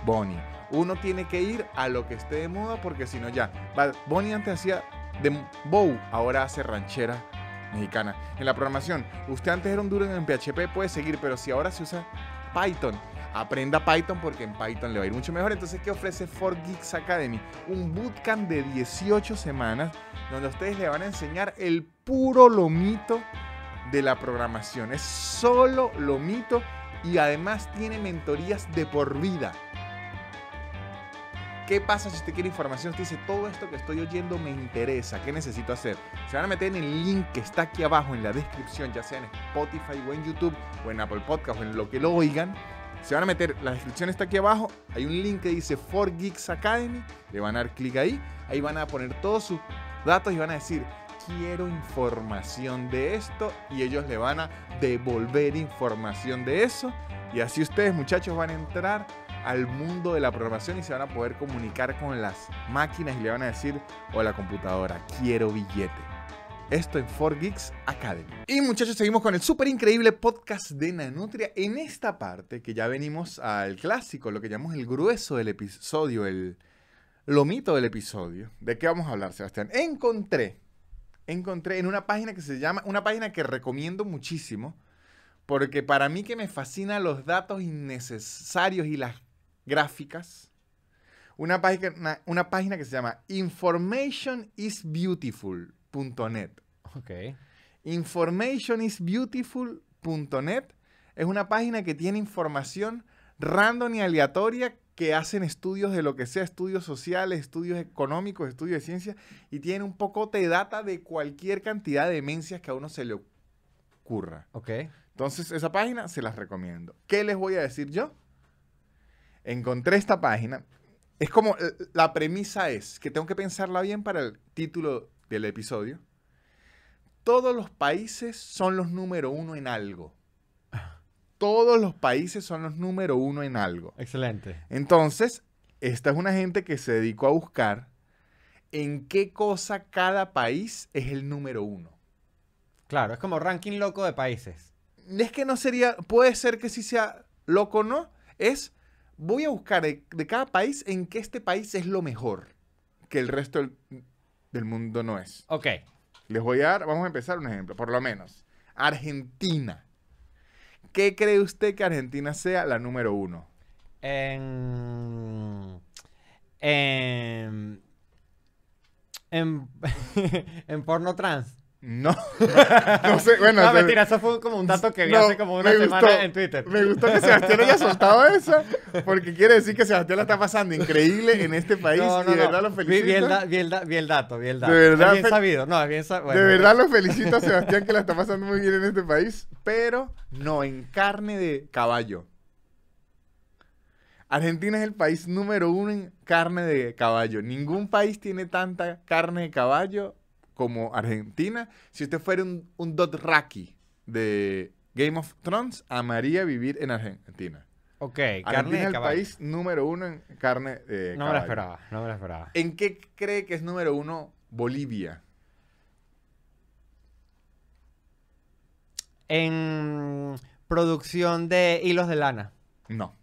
Bunny. Uno tiene que ir a lo que esté de moda porque si no ya, Bad Bunny antes hacía de bow, ahora hace ranchera mexicana. En la programación, usted antes era un duro en PHP, puede seguir, pero si ahora se usa Python, aprenda Python porque en Python le va a ir mucho mejor. Entonces, ¿qué ofrece 4Geeks Academy? Un bootcamp de 18 semanas donde ustedes le van a enseñar el puro lomito de la programación. Es solo lomito y además tiene mentorías de por vida. ¿Qué pasa si usted quiere información? Usted dice, todo esto que estoy oyendo me interesa, ¿qué necesito hacer? Se van a meter en el link que está aquí abajo en la descripción, ya sea en Spotify o en YouTube o en Apple Podcast o en lo que lo oigan. Se van a meter, la descripción está aquí abajo, hay un link que dice 4 Geeks Academy, le van a dar clic ahí, ahí van a poner todos sus datos y van a decir, quiero información de esto y ellos le van a devolver información de eso. Y así ustedes muchachos van a entrar al mundo de la programación y se van a poder comunicar con las máquinas y le van a decir hola computadora, quiero billete. Esto en 4Geeks Academy. Y muchachos, seguimos con el súper increíble podcast de Nanutria. En esta parte, que ya venimos al clásico, lo que llamamos el grueso del episodio, el lomito del episodio. ¿De qué vamos a hablar, Sebastián? Encontré, encontré en una página que se llama, una página que recomiendo muchísimo, porque para mí que me fascina los datos innecesarios y las gráficas, una página, que se llama informationisbeautiful.net. Ok. Informationisbeautiful.net es una página que tiene información random y aleatoria que hacen estudios de lo que sea, estudios sociales, estudios económicos, estudios de ciencia, y tiene un poco de data de cualquier cantidad de demencias que a uno se le ocurra. Ok. Entonces, esa página se las recomiendo. ¿Qué les voy a decir yo? encontré esta página. Es como, eh, la premisa es que tengo que pensarla bien para el título del episodio. Todos los países son los número uno en algo. Todos los países son los número uno en algo. Excelente. Entonces, esta es una gente que se dedicó a buscar en qué cosa cada país es el número uno. Claro, es como ranking loco de países. Es que no sería, puede ser que sí sea loco, ¿no? Es voy a buscar de, cada país en qué este país es lo mejor, que el resto del, mundo no es. Ok. Les voy a dar, vamos a empezar un ejemplo, por lo menos. Argentina. ¿Qué cree usted que Argentina sea la número uno? En. En, en porno trans. No. no sé, bueno. No, mentira, eso fue como un dato que vi hace como una semana en Twitter. Me gustó que Sebastián haya soltado eso, porque quiere decir que Sebastián la está pasando increíble en este país no, y de verdad lo felicito. Vi, el dato, vi el dato. De verdad, bien sabido, de verdad lo felicito a Sebastián que la está pasando muy bien en este país, pero no en carne de caballo. Argentina es el país número uno en carne de caballo. Ningún país tiene tanta carne de caballo como Argentina, si usted fuera un, dot Dothraki de Game of Thrones, amaría vivir en Argentina. Ok, carne es el país número uno en carne de No me lo esperaba, no me lo esperaba. ¿En qué cree que es número uno Bolivia? En producción de hilos de lana. No.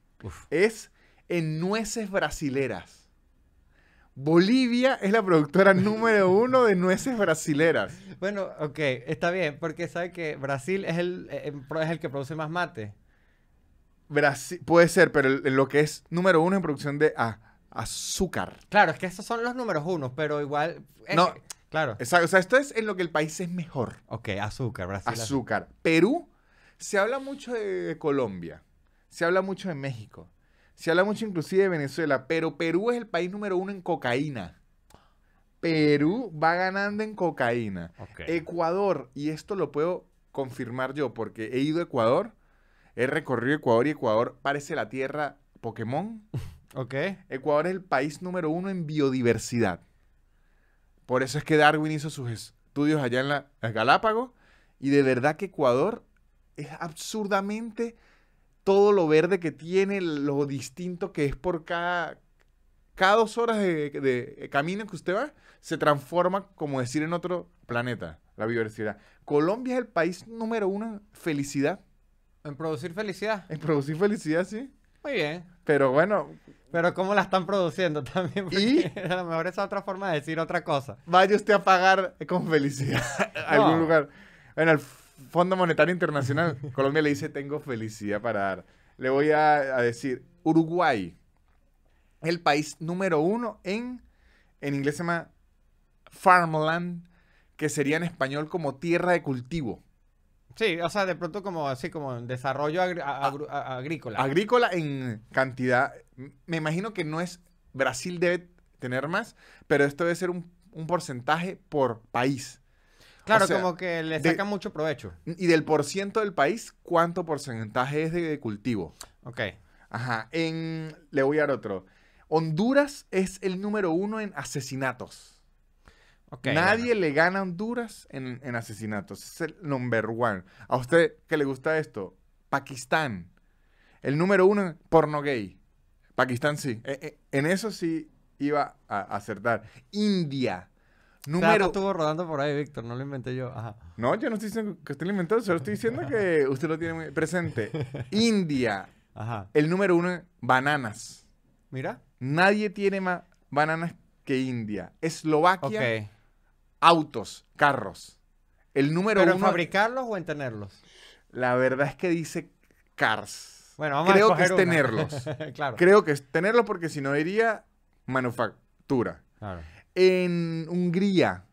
Es en nueces brasileras. Bolivia es la productora número uno de nueces brasileras. Bueno, ok, está bien, porque sabe que Brasil es el, eh, em, es el que produce más mate. puede ser, pero lo que es número uno en producción de azúcar. Claro, es que estos son los números uno, pero igual... no, claro. o sea, esto es en lo que el país es mejor. Ok, azúcar, Brasil. azúcar. Perú, se habla mucho de Colombia, se habla mucho de México, se habla mucho inclusive de Venezuela, pero Perú es el país número uno en cocaína. Perú va ganando en cocaína. Ecuador, y esto lo puedo confirmar yo porque he ido a Ecuador, he recorrido Ecuador y Ecuador parece la tierra Pokémon. Ecuador es el país número uno en biodiversidad. Por eso es que Darwin hizo sus estudios allá en la Galápagos y de verdad que Ecuador es absurdamente todo lo verde que tiene, lo distinto que es por cada, cada dos horas de, eh, camino que usted va, se transforma, como decir, en otro planeta, la biodiversidad. Colombia es el país número uno en felicidad. En producir felicidad. En producir felicidad, sí. Muy bien. Pero bueno. Pero cómo la están produciendo también. y a lo mejor esa otra forma de decir otra cosa. Vaya usted a pagar con felicidad algún lugar. Bueno, el Fondo Monetario Internacional. Colombia le dice, tengo felicidad para dar. Le voy a, decir, Uruguay, el país número uno en, en inglés se llama farmland, que sería en español como tierra de cultivo. Sí, o sea, de pronto como así, como desarrollo agrícola. Agrícola en cantidad. Me imagino que no es, Brasil debe tener más, pero esto debe ser un porcentaje por país. Claro, como que le saca mucho provecho. Y del por ciento del país, ¿cuánto porcentaje es de, cultivo? Ok. Ajá. le voy a dar otro. Honduras es el número uno en asesinatos. Okay, Nadie le gana a Honduras en, asesinatos. Es el number one. A usted que le gusta esto, Pakistán. El número uno en porno gay. Pakistán sí. Eh, eh, en eso sí iba a acertar. India. Número. estuvo rodando por ahí, Víctor, no lo inventé yo. Ajá. No, yo no estoy diciendo que usted lo inventó, solo estoy diciendo que usted lo tiene muy presente. India. Ajá. El número uno, bananas. Mira. Nadie tiene más bananas que India. Eslovaquia, autos, carros. El número uno. ¿Pero en fabricarlos o en tenerlos? La verdad es que dice cars. Bueno, vamos Creo que es tenerlos. claro. Creo que es tenerlos porque si no diría manufactura. Claro en Hungría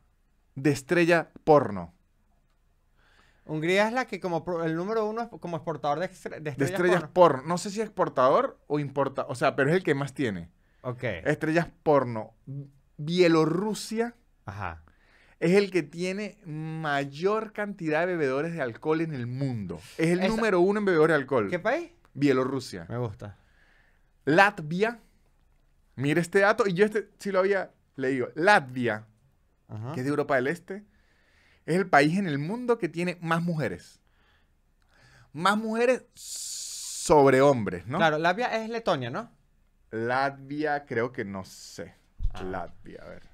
de estrella porno? Hungría es la que como el número uno es como exportador de, de estrellas, De porno. No sé si exportador o importa, o sea, pero es el que más tiene. Ok. Estrellas porno. Bielorrusia Ajá. es el que tiene mayor cantidad de bebedores de alcohol en el mundo. Es el número uno en bebedores de alcohol. ¿Qué país? Bielorrusia. Me gusta. Latvia. Mira este dato. Y yo este sí lo había le digo, Latvia, que es de Europa del Este, es el país en el mundo que tiene más mujeres. Más mujeres sobre hombres, ¿no? Claro, Latvia es Letonia, ¿no? Latvia, creo que no sé. Ah. Latvia, a ver.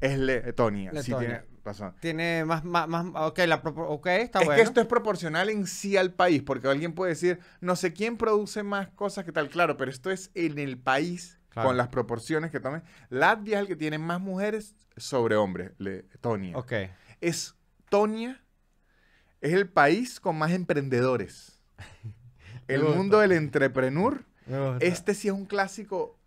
Es Letonia, sí tiene razón. Tiene más, más, más ok, la bueno. es que esto es proporcional en sí al país, porque alguien puede decir, no sé quién produce más cosas que tal, claro, pero esto es en el país con las proporciones que tomen. Latvia es el que tiene más mujeres sobre hombres, Letonia. Tonia. Ok. Es es el país con más emprendedores. el mundo del entrepreneur. Este sí es un clásico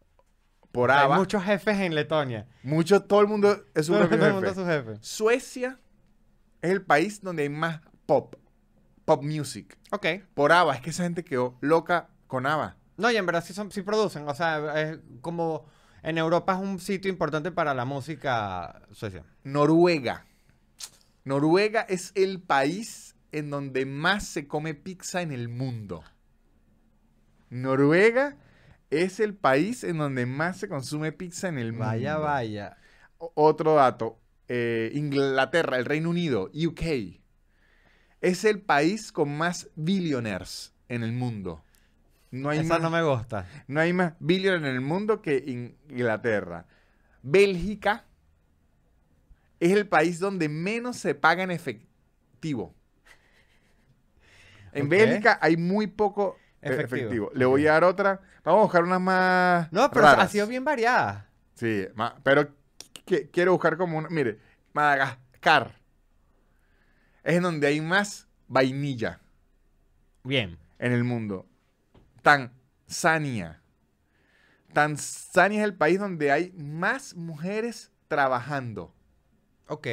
por Hay muchos jefes en Letonia. Mucho, todo el mundo es un Suecia es el país donde hay más pop, pop music. Ok. Por Aba es que esa gente quedó loca con Aba no, y en verdad sí, producen. O sea, es como. En Europa es un sitio importante para la música suecia. Noruega. Noruega es el país en donde más se come pizza en el mundo. Noruega es el país en donde más se consume pizza en el mundo. Vaya, vaya. otro dato. Eh, Inglaterra, el Reino Unido, UK. Es el país con más billionaires en el mundo. No hay más, no me gusta. No hay más billionaire en el mundo que Inglaterra. Bélgica es el país donde menos se paga en efectivo. En Bélgica hay muy poco e-, efectivo. Le voy a dar otra. Vamos a buscar una más. No, pero ha sido bien variada. Sí, pero quiero buscar como una. Mire, Madagascar es donde hay más vainilla. Bien. En el mundo. Tanzania. Tanzania es el país donde hay más mujeres trabajando. Ok.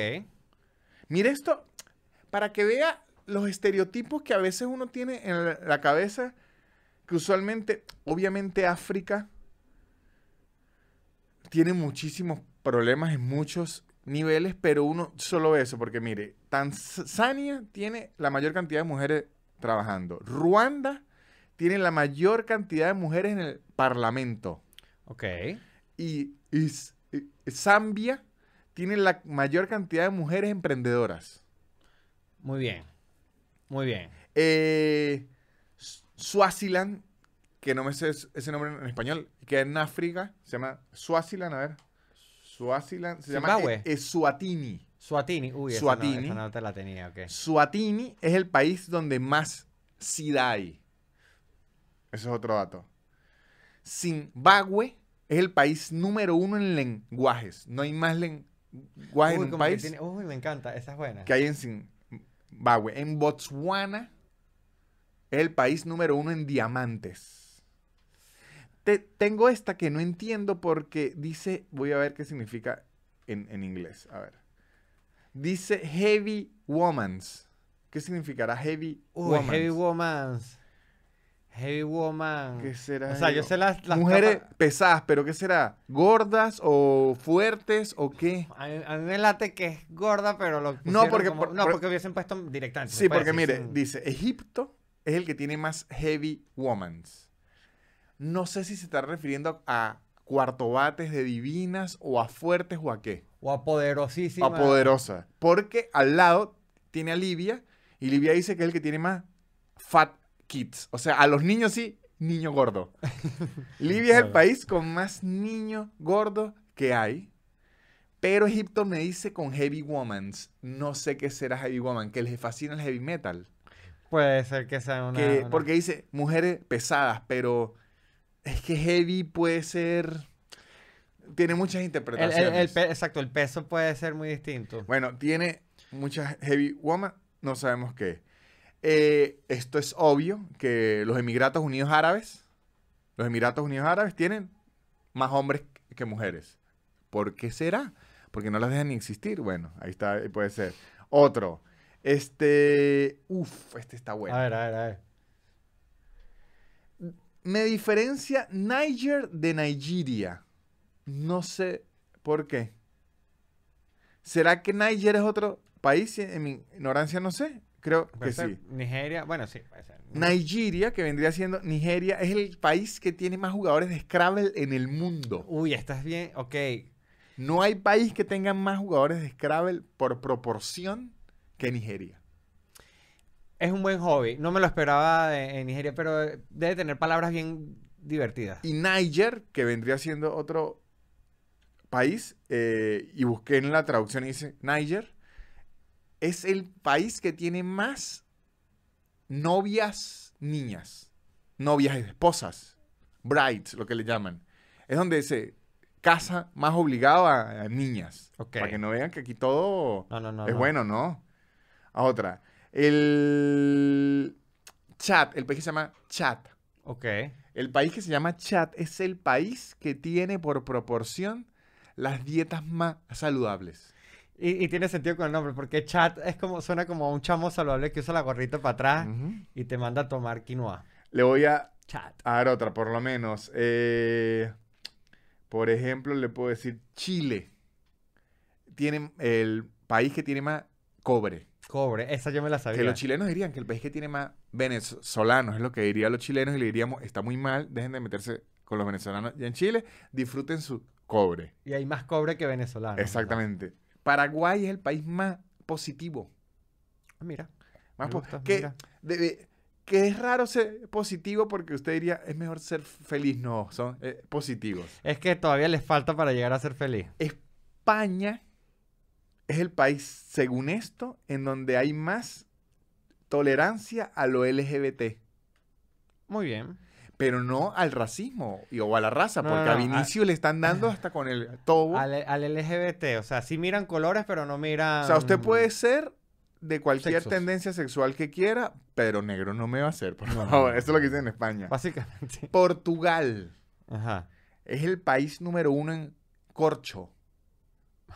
Mire esto, para que vea los estereotipos que a veces uno tiene en la cabeza, que usualmente, obviamente África tiene muchísimos problemas en muchos niveles, pero uno solo eso, porque mire, Tanzania tiene la mayor cantidad de mujeres trabajando. Ruanda tienen la mayor cantidad de mujeres en el Parlamento. Ok. Y, Zambia tiene la mayor cantidad de mujeres emprendedoras. Muy bien. Muy bien. Eh, Swaziland, que no me sé ese nombre en español, que en África, se llama Swaziland, a ver. Swaziland, se llama e-, Suatini, uy, Suatini. Esa no, la tenía, ¿ok? Suatini es el país donde más SIDA hay. Ese es otro dato. Zimbabue es el país número uno en lenguajes. No hay más lenguajes en un país. uy, me encanta, esa es buena. Que hay en Zimbabue. En Botswana es el país número uno en diamantes. tengo esta que no entiendo porque dice, voy a ver qué significa en, inglés. A ver. Dice heavy womans. ¿Qué significará heavy Heavy womans. Heavy woman. ¿Qué será? O sea, yo sé las, las mujeres pesadas, pero ¿qué será? ¿Gordas o fuertes o qué? A, que es gorda, pero lo No, porque no, porque hubiesen puesto directamente. Sí, porque mire, dice, Egipto es el que tiene más heavy womans. No sé si se está refiriendo a cuartobates de divinas o a fuertes o a qué. O a poderosísimas. A poderosa, porque al lado tiene a Libia y Libia dice que es el que tiene más fat kids. O sea, a los niños sí, niño gordo. Libia es el país con más niño gordo que hay. Pero Egipto me dice con Heavy woman. No sé qué será Heavy Woman, que les fascina el heavy metal. Puede ser que sea una, Porque dice mujeres pesadas, pero es que heavy puede ser. Tiene muchas interpretaciones. exacto, el peso puede ser muy distinto. Bueno, tiene muchas heavy woman, no sabemos qué. Eh, esto es obvio que los Emiratos Unidos Árabes, los Emiratos Unidos Árabes tienen más hombres que mujeres. ¿Por qué será? Porque no las dejan ni existir. Bueno, ahí está, puede ser. Otro. Este. uff, este está bueno. A ver, a ver, a ver. Me diferencia Niger de Nigeria. No sé por qué. ¿Será que Niger es otro país? En mi ignorancia no sé. Creo que sí. Nigeria, bueno, sí, Nigeria, que vendría siendo Nigeria, es el país que tiene más jugadores de Scrabble en el mundo. Uy, estás bien, ok. No hay país que tenga más jugadores de Scrabble por proporción que Nigeria. Es un buen hobby. No me lo esperaba de, en Nigeria, pero debe tener palabras bien divertidas. Y Niger, que vendría siendo otro país, eh, y busqué en la traducción y dice Niger, es el país que tiene más novias niñas, novias esposas, brides, lo que le llaman. Es donde se casa más obligado a, niñas. Para que no vean que aquí todo es bueno, ¿no? A otra. El chat, el país que se llama chat. Ok. El país que se llama chat es el país que tiene por proporción las dietas más saludables. Y, tiene sentido con el nombre, porque chat es como, suena como un chamo saludable que usa la gorrita para atrás y te manda a tomar quinoa. Le voy a, chat. a dar otra, por lo menos. Eh, por ejemplo, le puedo decir Chile. Tiene el país que tiene más cobre. Cobre, esa yo me la sabía. Que los chilenos dirían que el país que tiene más venezolanos es lo que dirían los chilenos y le diríamos, está muy mal, dejen de meterse con los venezolanos Y en Chile, disfruten su cobre. Y hay más cobre que venezolanos. Exactamente. Paraguay es el país más positivo. Ah, mira. Más positivo. que, es raro ser positivo porque usted diría, es mejor ser feliz. No, son eh, positivos. Es que todavía les falta para llegar a ser feliz. España es el país, según esto, en donde hay más tolerancia a lo LGBT. Muy bien pero no al racismo y, o a la raza, porque al inicio le están dando hasta con el todo... Al, LGBT, o sea, sí miran colores, pero no miran... O sea, usted puede ser de cualquier tendencia sexual que quiera, pero negro no me va a ser, por favor. Eso es lo que dicen en España. Básicamente. Portugal. Ajá. Es el país número uno en corcho.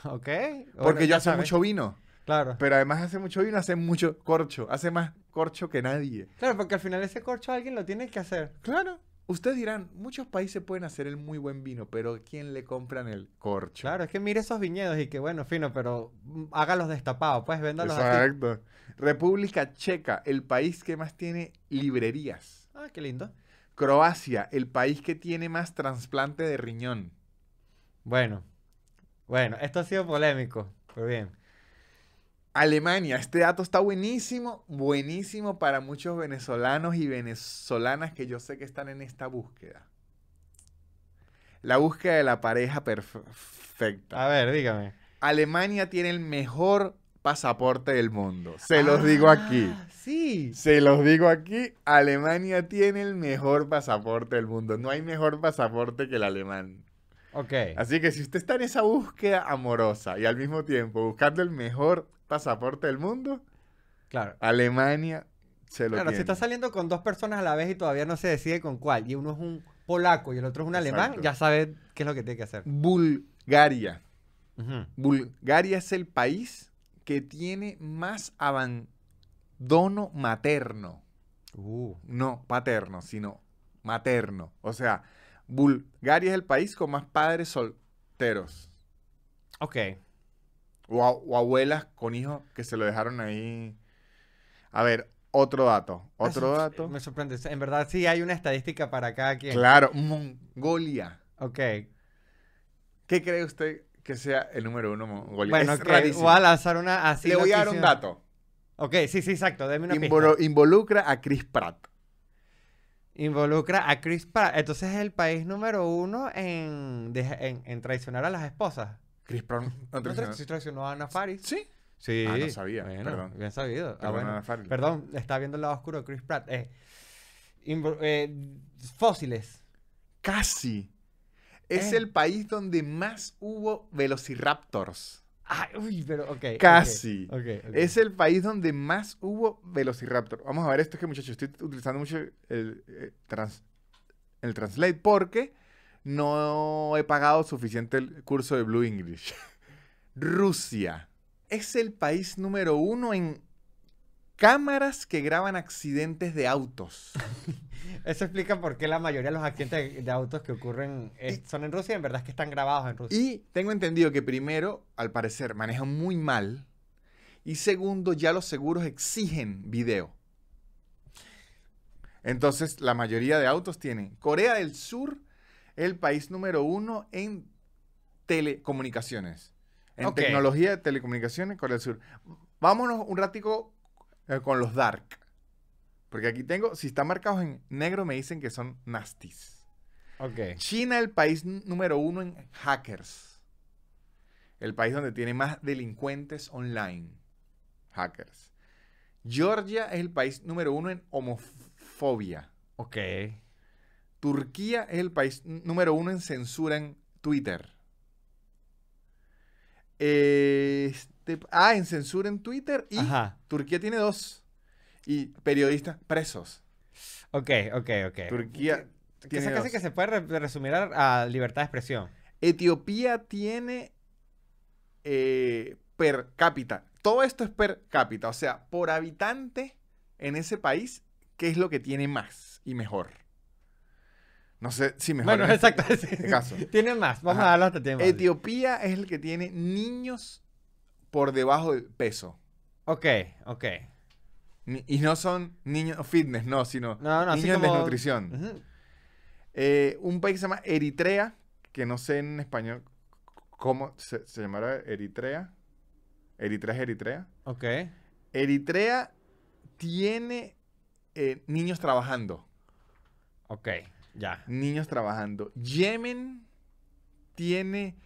Ok. Porque yo hace mucho vino. Claro. Pero además hace mucho vino, hace mucho corcho, hace más corcho que nadie. Claro, porque al final ese corcho alguien lo tiene que hacer. Claro. Ustedes dirán, muchos países pueden hacer el muy buen vino, pero ¿quién le compran el corcho? Claro, es que mire esos viñedos y que bueno, fino, pero mm, hágalos destapados, pues véndalos Exacto. República Checa, el país que más tiene librerías. Ah, qué lindo. Croacia, el país que tiene más trasplante de riñón. Bueno, bueno, esto ha sido polémico, pero bien. Alemania, este dato está buenísimo, buenísimo para muchos venezolanos y venezolanas que yo sé que están en esta búsqueda. La búsqueda de la pareja perfecta. A ver, dígame. Alemania tiene el mejor pasaporte del mundo. Se los ah, digo aquí. Sí. Se los digo aquí. Alemania tiene el mejor pasaporte del mundo. No hay mejor pasaporte que el alemán. Ok. Así que si usted está en esa búsqueda amorosa y al mismo tiempo buscando el mejor pasaporte del mundo. Claro. Alemania se lo claro, si está saliendo con dos personas a la vez y todavía no se decide con cuál, y uno es un polaco y el otro es un alemán, ya sabes qué es lo que tiene que hacer. Bulgaria. Bulgaria es el país que tiene más abandono materno. Uh. No paterno, sino materno. O sea, Bulgaria es el país con más padres solteros. Ok. O, abuelas con hijos que se lo dejaron ahí. A ver, otro dato. Ah, otro dato. Me sorprende. En verdad, sí hay una estadística para cada quien. Claro, Mongolia. Ok. ¿Qué cree usted que sea el número uno Mongolia? Bueno, es una Le voy a dar un dato. Ok, sí, sí, exacto. Deme una Involucra a Chris Pratt. Involucra a Chris Pratt. Entonces es el país número uno en traicionar a las esposas. Chris Pratt no traicionó, traicionó a Ana Faris. Sí. Sí. Ah, no sabía. perdón. Bien sabido. Ah, perdón, perdón, está viendo el lado oscuro Chris Pratt. Eh, eh, fósiles. Casi. Es eh. el país donde más hubo velociraptors. Ay, uy, pero ok. Casi. Okay, Es el país donde más hubo velociraptor. Vamos a ver esto que muchachos, estoy utilizando mucho el, el, trans, el translate porque no he pagado suficiente el curso de Blue English. Rusia es el país número uno en cámaras que graban accidentes de autos. Eso explica por qué la mayoría de los accidentes de autos que ocurren son en Rusia, en verdad es que están grabados en Rusia. Y tengo entendido que primero, al parecer, manejan muy mal. Y segundo, ya los seguros exigen video. Entonces, la mayoría de autos tienen. Corea del Sur el país número uno en telecomunicaciones. En tecnología de telecomunicaciones, Corea del Sur. Vámonos un ratico eh, con los dark. Porque aquí tengo, si están marcados en negro, me dicen que son nasties. Okay. China, el país número uno en hackers. El país donde tiene más delincuentes online. Hackers. Georgia es el país número uno en homofobia. Ok. Turquía es el país número uno en censura en Twitter. Este, ah, en censura en Twitter y Turquía tiene dos. Y periodistas presos. Ok, ok, ok. Turquía. Que, casi que se puede resumir a, libertad de expresión. Etiopía tiene eh, per cápita. Todo esto es per cápita. O sea, por habitante en ese país, ¿qué es lo que tiene más y mejor? No sé si mejor. Bueno, este exacto. Este tiene más. Vamos a darlo hasta tema. Etiopía es el que tiene niños por debajo del peso. Ok, ok. y no son niños fitness, no, sino niños de nutrición. Eh, un país que se llama Eritrea, que no sé en español cómo se, llamará Eritrea. Eritrea es Eritrea. Ok. Eritrea tiene eh, niños trabajando. Ok. Niños trabajando. Yemen tiene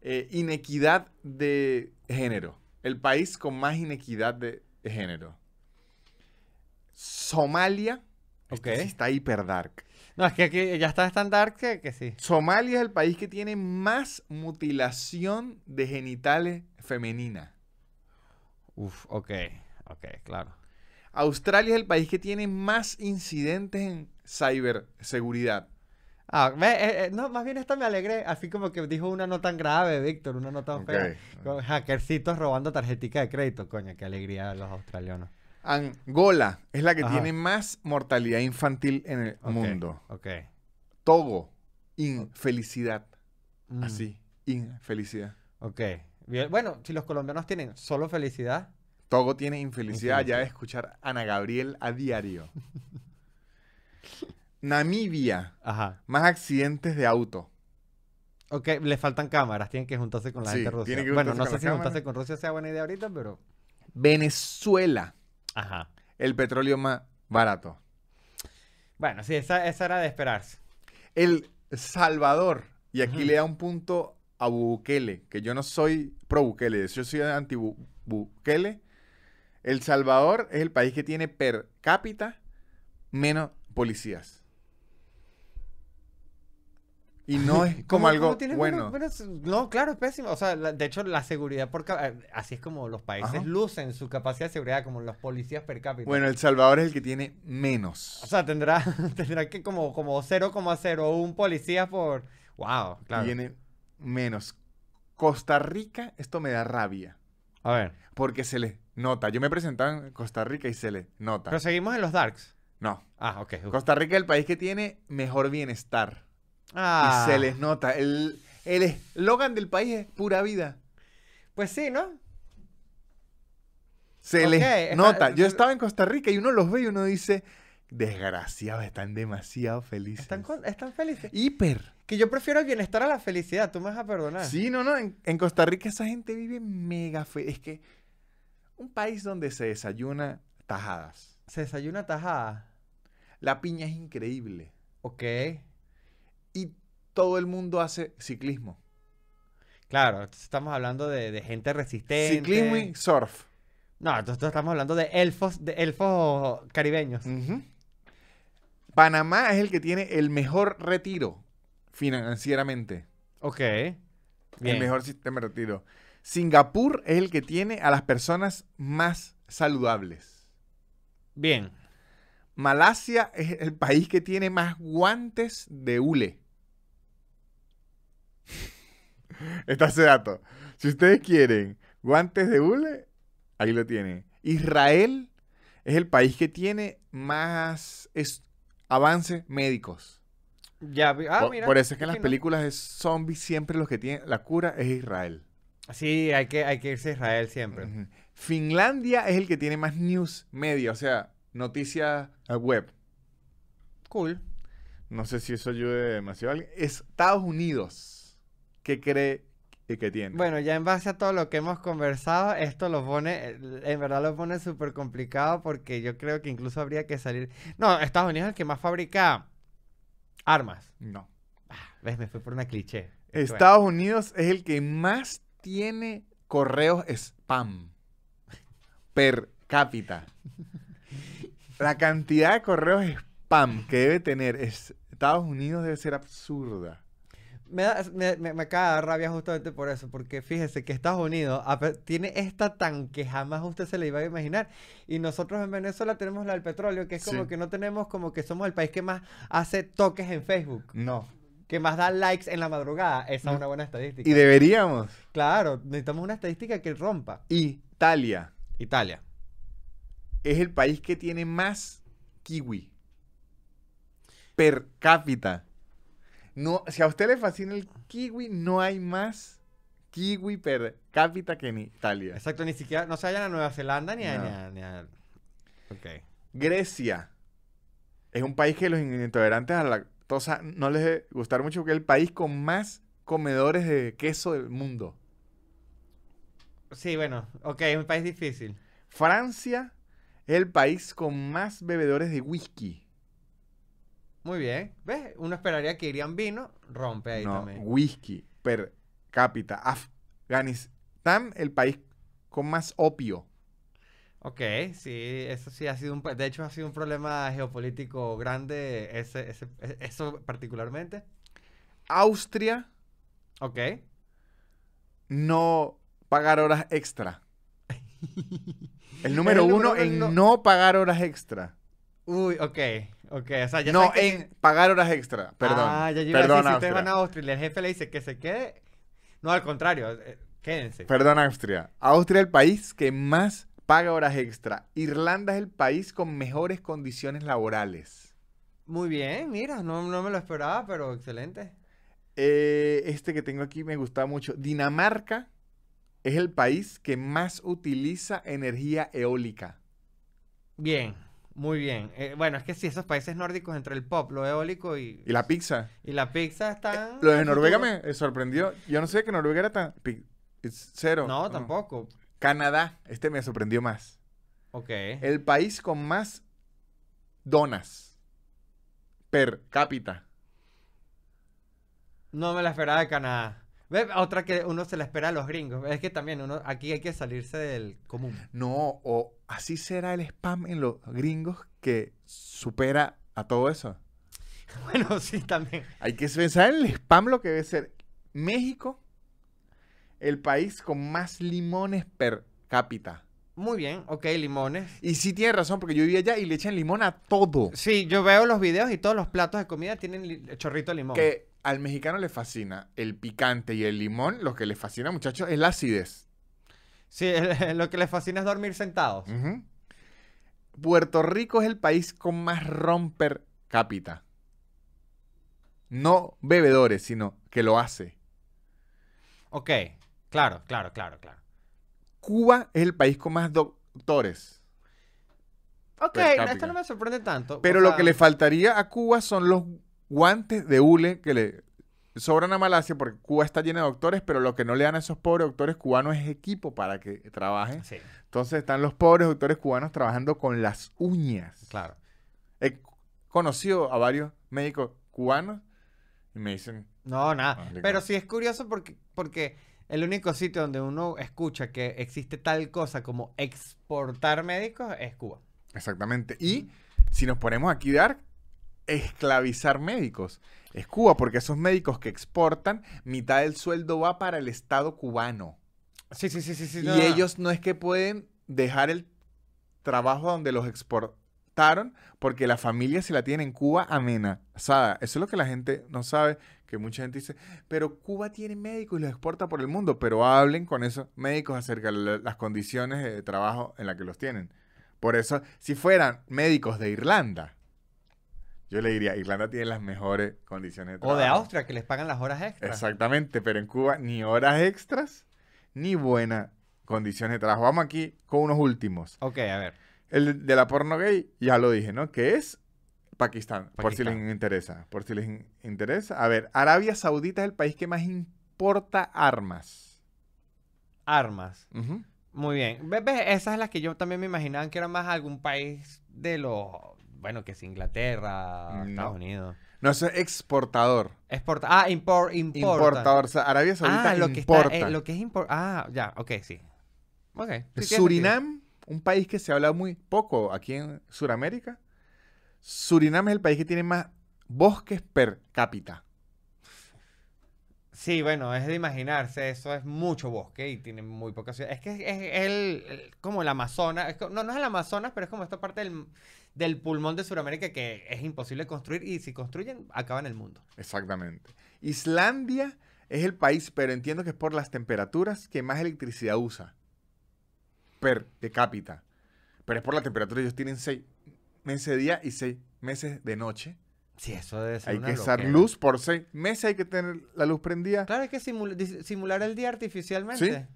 eh, inequidad de género. El país con más inequidad de género. Somalia. Este está hiper dark. No, es que ya está tan dark que, que, sí. Somalia es el país que tiene más mutilación de genitales femenina. Uf, ok, ok, claro. Australia es el país que tiene más incidentes en ...cyberseguridad... Ah, eh, eh, no, más bien esta me alegré, así como que dijo una no tan grave, Víctor, una no tan fea. hackercitos robando tarjetica de crédito, coño, qué alegría a los australianos. Angola es la que tiene más mortalidad infantil en el mundo. Ok. Togo, infelicidad. Mm. Así, infelicidad. Ok. Bueno, si los colombianos tienen solo felicidad. Togo tiene infelicidad, ya de escuchar a Ana Gabriel a diario. Namibia. Ajá. Más accidentes de auto. Ok, le faltan cámaras, tienen que juntarse con la gente rusa. bueno, no sé si juntarse con Rusia sea buena idea ahorita, pero. Venezuela. Ajá. El petróleo más barato. Bueno, sí, esa, era de esperarse. El Salvador. Y aquí le da un punto a Bukele, que yo no soy pro Bukele, yo soy anti Bukele. El Salvador es el país que tiene per cápita menos policías. Y no es como algo bueno. no, claro, es pésimo. O sea, de hecho, la seguridad por así es como los países lucen su capacidad de seguridad, como los policías per cápita. Bueno, El Salvador es el que tiene menos. O sea, tendrá, tendrá que como, como 0,01 policías por. Wow, claro. Tiene menos. Costa Rica, esto me da rabia. A ver. Porque se le nota. Yo me presentaba en Costa Rica y se le nota. Pero seguimos en los darks. No. Ah, ok. Costa Rica es el país que tiene mejor bienestar. Ah. Y se les nota. El eslogan del país es pura vida. Pues sí, ¿no? Se les nota. Yo eh, estaba en Costa Rica y uno los ve y uno dice, desgraciados, están demasiado felices. Están, felices. Hiper. Que yo prefiero el bienestar a la felicidad, tú me vas a perdonar. Sí, no, no, en, en Costa Rica esa gente vive mega feliz. Es que un país donde se desayuna tajadas. Se desayuna tajadas. La piña es increíble. Ok. Y todo el mundo hace ciclismo. Claro, estamos hablando de, gente resistente. Ciclismo y surf. No, entonces estamos hablando de elfos, de elfos caribeños. Panamá es el que tiene el mejor retiro financieramente. Ok. El mejor sistema de retiro. Singapur es el que tiene a las personas más saludables. Bien. Malasia es el país que tiene más guantes de hule. Está ese dato. Si ustedes quieren guantes de hule, ahí lo tienen. Israel es el país que tiene más avances médicos. Ya, ah, por, eso es que en las películas de zombies siempre los que tienen la cura es Israel. Sí, hay que, irse a Israel siempre. Finlandia es el que tiene más news media, o sea, noticias web. Cool. No sé si eso ayude demasiado a Estados Unidos, ¿qué cree que tiene? Bueno, ya en base a todo lo que hemos conversado, esto lo pone, en verdad lo pone súper complicado porque yo creo que incluso habría que salir. No, Estados Unidos es el que más fabrica armas. No. Ah, ¿Ves? Me fui por una cliché. Estados Unidos es el que más tiene correos spam per cápita. La cantidad de correos spam que debe tener Estados Unidos debe ser absurda. Me, da, me, me, cae rabia justamente por eso, porque fíjese que Estados Unidos tiene esta tan que jamás usted se le iba a imaginar. Y nosotros en Venezuela tenemos la del petróleo, que es como que no tenemos, como que somos el país que más hace toques en Facebook. No. Que más da likes en la madrugada. Esa es una buena estadística. Y deberíamos. Claro, necesitamos una estadística que rompa. Italia. Italia es el país que tiene más kiwi per cápita. No, si a usted le fascina el kiwi, no hay más kiwi per cápita que en Italia. Exacto, ni siquiera, no se vayan a Nueva Zelanda ni, a, Grecia es un país que los intolerantes a la lactosa no les debe gustar mucho, que es el país con más comedores de queso del mundo. Sí, bueno, ok, es un país difícil. Francia el país con más bebedores de whisky. Muy bien. ¿Ves? Uno esperaría que irían vino, rompe ahí no, Whisky per cápita. Afganistán, el país con más opio. Ok, sí, eso sí ha sido un... De hecho, ha sido un problema geopolítico grande, eso particularmente. Austria. Ok. No pagar horas extra. El número, uno en no... pagar horas extra. Uy, ok. No, en pagar horas extra. Perdón. Ah, ya perdón, Austria si ustedes van a Austria y el jefe le dice que se quede. No, al contrario, eh, quédense. Perdón, Austria. Austria es el país que más paga horas extra. Irlanda es el país con mejores condiciones laborales. Muy bien, mira, no, me lo esperaba, pero excelente. Eh, este que tengo aquí me gustaba mucho. Dinamarca es el país que más utiliza energía eólica. Bien, muy bien. Eh, bueno, es que sí, esos países nórdicos entre el pop, lo eólico y... Y la pizza. Y la pizza está... Eh, lo de Noruega me sorprendió. Yo no sé que Noruega era tan... Cero. No, tampoco. Canadá, este me sorprendió más. Ok. El país con más donas per cápita. No me la esperaba de Canadá. Otra que uno se la espera a los gringos. Es que también uno aquí hay que salirse del común. No, o así será el spam en los gringos que supera a todo eso. Bueno, sí, también. Hay que pensar en el spam lo que debe ser México, el país con más limones per cápita. Muy bien, ok, limones. Y sí tiene razón, porque yo vivía allá y le echan limón a todo. Sí, yo veo los videos y todos los platos de comida tienen chorrito de limón. Que al mexicano le fascina el picante y el limón. Lo que le fascina, muchachos, es la acidez. Sí, lo que le fascina es dormir sentados. Puerto Rico es el país con más romper cápita. No bebedores, sino que lo hace. Ok, claro, claro, claro, claro. Cuba es el país con más doctores. Ok, esto no me sorprende tanto. Pero lo que le faltaría a Cuba son los guantes de hule que le sobran a Malasia porque Cuba está llena de doctores, pero lo que no le dan a esos pobres doctores cubanos es equipo para que trabajen. Entonces están los pobres doctores cubanos trabajando con las uñas. Claro. He conocido a varios médicos cubanos y me dicen... No, nada. Ah, pero sí es curioso porque, porque el único sitio donde uno escucha que existe tal cosa como exportar médicos es Cuba. Exactamente. Y si nos ponemos aquí, Dark, esclavizar médicos. Es Cuba, porque esos médicos que exportan, mitad del sueldo va para el Estado cubano. Sí, sí, sí, sí. sí y ellos no es que pueden dejar el trabajo donde los exportaron, porque la familia se la tiene en Cuba amenazada. Eso es lo que la gente no sabe, que mucha gente dice, pero Cuba tiene médicos y los exporta por el mundo, pero hablen con esos médicos acerca de las condiciones de trabajo en las que los tienen. Por eso, si fueran médicos de Irlanda, yo le diría, Irlanda tiene las mejores condiciones de trabajo. O de Austria, que les pagan las horas extras. Exactamente, pero en Cuba ni horas extras ni buenas condiciones de trabajo. Vamos aquí con unos últimos. Ok, a ver. El de la porno gay, ya lo dije, ¿no? Que es Pakistán, por si les interesa. Por si les interesa. A ver, Arabia Saudita es el país que más importa armas. Armas. Muy bien. ¿Ves? Esas las que yo también me imaginaba que eran más algún país de los bueno, que es Inglaterra, Estados Unidos. No, eso es exportador. Exporta ah, importa. Importador. Arabia ah, Saudita ah, lo Que lo que es importador. Ah, ya, ok, sí. Okay, Surinam, un país que se habla muy poco aquí en Sudamérica. Surinam es el país que tiene más bosques per cápita. Sí, bueno, es de imaginarse, eso es mucho bosque y tiene muy poca ciudad. Es que es, el, como el Amazonas, no, no es el Amazonas, pero es como esta parte del, del pulmón de Sudamérica que es imposible construir y si construyen, acaban el mundo. Exactamente. Islandia es el país, pero entiendo que es por las temperaturas que más electricidad usa per de cápita. Pero es por la temperatura, ellos tienen seis meses de día y seis meses de noche. Sí, eso debe ser. Hay que usar luz por seis meses, hay que tener la luz prendida. Claro, hay que simular el día artificialmente. ¿Sí?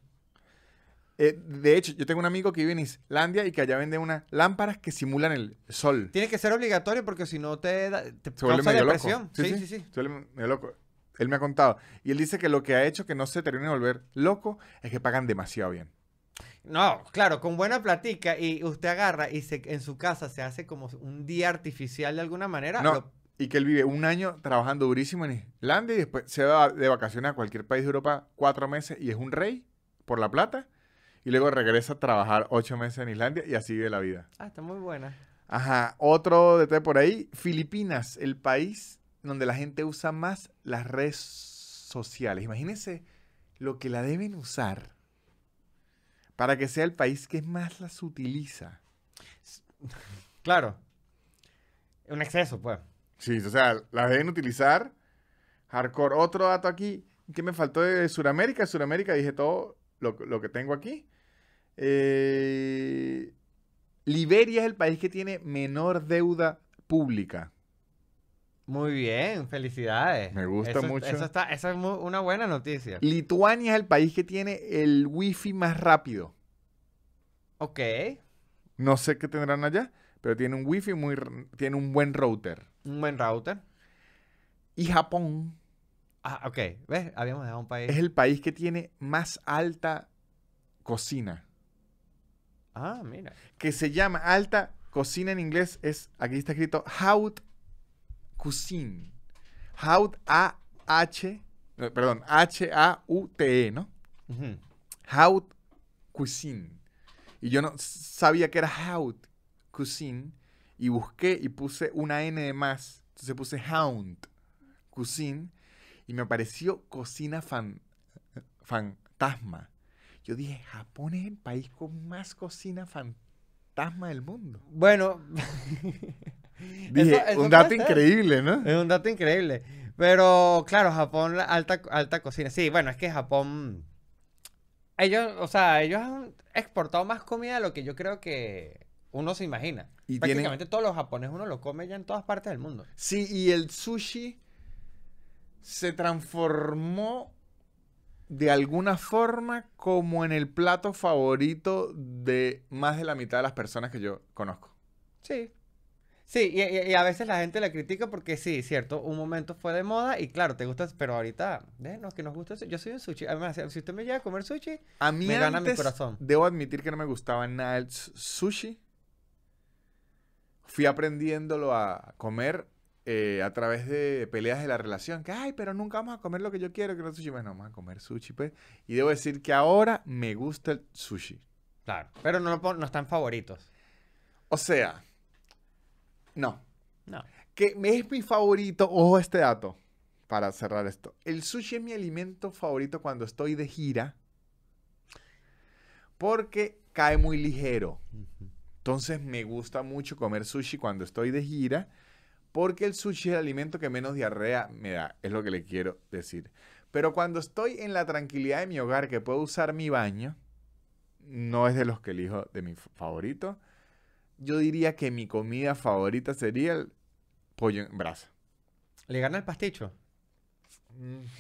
Eh, de hecho, yo tengo un amigo que vive en Islandia y que allá vende unas lámparas que simulan el sol. Tiene que ser obligatorio porque si no te, da, te depresión. Sí, sí, sí. Él me ha contado. Y él dice que lo que ha hecho que no se termine de volver loco es que pagan demasiado bien. No, claro, con buena platica y usted agarra y se, en su casa se hace como un día artificial de alguna manera. No, y que él vive un año trabajando durísimo en Islandia y después se va de vacaciones a cualquier país de Europa cuatro meses y es un rey por la plata y luego regresa a trabajar ocho meses en Islandia y así vive la vida. Ah, está muy buena. Ajá, otro detalle por ahí, Filipinas, el país donde la gente usa más las redes sociales. Imagínense lo que la deben usar para que sea el país que más las utiliza. Claro. Un exceso, pues. Sí, o sea, la deben utilizar. Hardcore. Otro dato aquí ¿Qué me faltó de Sudamérica. Sudamérica dije todo lo, que tengo aquí. Eh, Liberia es el país que tiene menor deuda pública. Muy bien, felicidades. Me gusta mucho. esa es una buena noticia. Lituania es el país que tiene el wifi más rápido. Ok. No sé qué tendrán allá, pero tiene un wifi muy... Tiene un buen router. Un buen router. Y Japón. Ah, ok. ¿Ves? Habíamos dejado un país. Es el país que tiene más alta cocina. Ah, mira. Que se llama Alta Cocina en inglés. Es, aquí está escrito Haute Cuisine. Haut A-H, eh, perdón, e, H-A-U-T-E, ¿no? Uh Cuisine. Y yo no sabía que era Haute Cuisine. Y busqué y puse una N de más. Entonces puse Hound Cuisine. Y me apareció Cocina eh, Fantasma. Yo dije, Japón es el país con más cocina fantasma del mundo. Bueno, dije, un dato increíble, ¿no? Es un dato increíble. Pero claro, Japón, alta, alta cocina. Sí, bueno, es que Japón. Ellos, o sea, ellos han exportado más comida de lo que yo creo que uno se imagina. Y Prácticamente todos los japoneses uno lo come ya en todas partes del mundo. Sí, y el sushi se transformó de alguna forma como en el plato favorito de más de la mitad de las personas que yo conozco. Sí. Sí, y, a veces la gente la critica porque sí, cierto, un momento fue de moda y claro, te gusta, pero ahorita, déjenos que nos gusta. Yo soy un sushi. Además, si usted me llega a comer sushi, a mí me gana mi corazón. Debo admitir que no me gustaba nada el sushi. Fui aprendiéndolo a comer eh, a través de peleas de la relación, que, ay, pero nunca vamos a comer lo que yo quiero, que no sushi, bueno, vamos a comer sushi, pues. Y debo decir que ahora me gusta el sushi. Claro, pero no, no están favoritos. O sea, no. No. Que es mi favorito, ojo este dato, para cerrar esto. El sushi es mi alimento favorito cuando estoy de gira, porque cae muy ligero. Entonces me gusta mucho comer sushi cuando estoy de gira porque el sushi es el alimento que menos diarrea me da, es lo que le quiero decir. Pero cuando estoy en la tranquilidad de mi hogar, que puedo usar mi baño, no es de los que elijo de mi favorito. Yo diría que mi comida favorita sería el pollo en brasa. ¿Le gana el pasticho?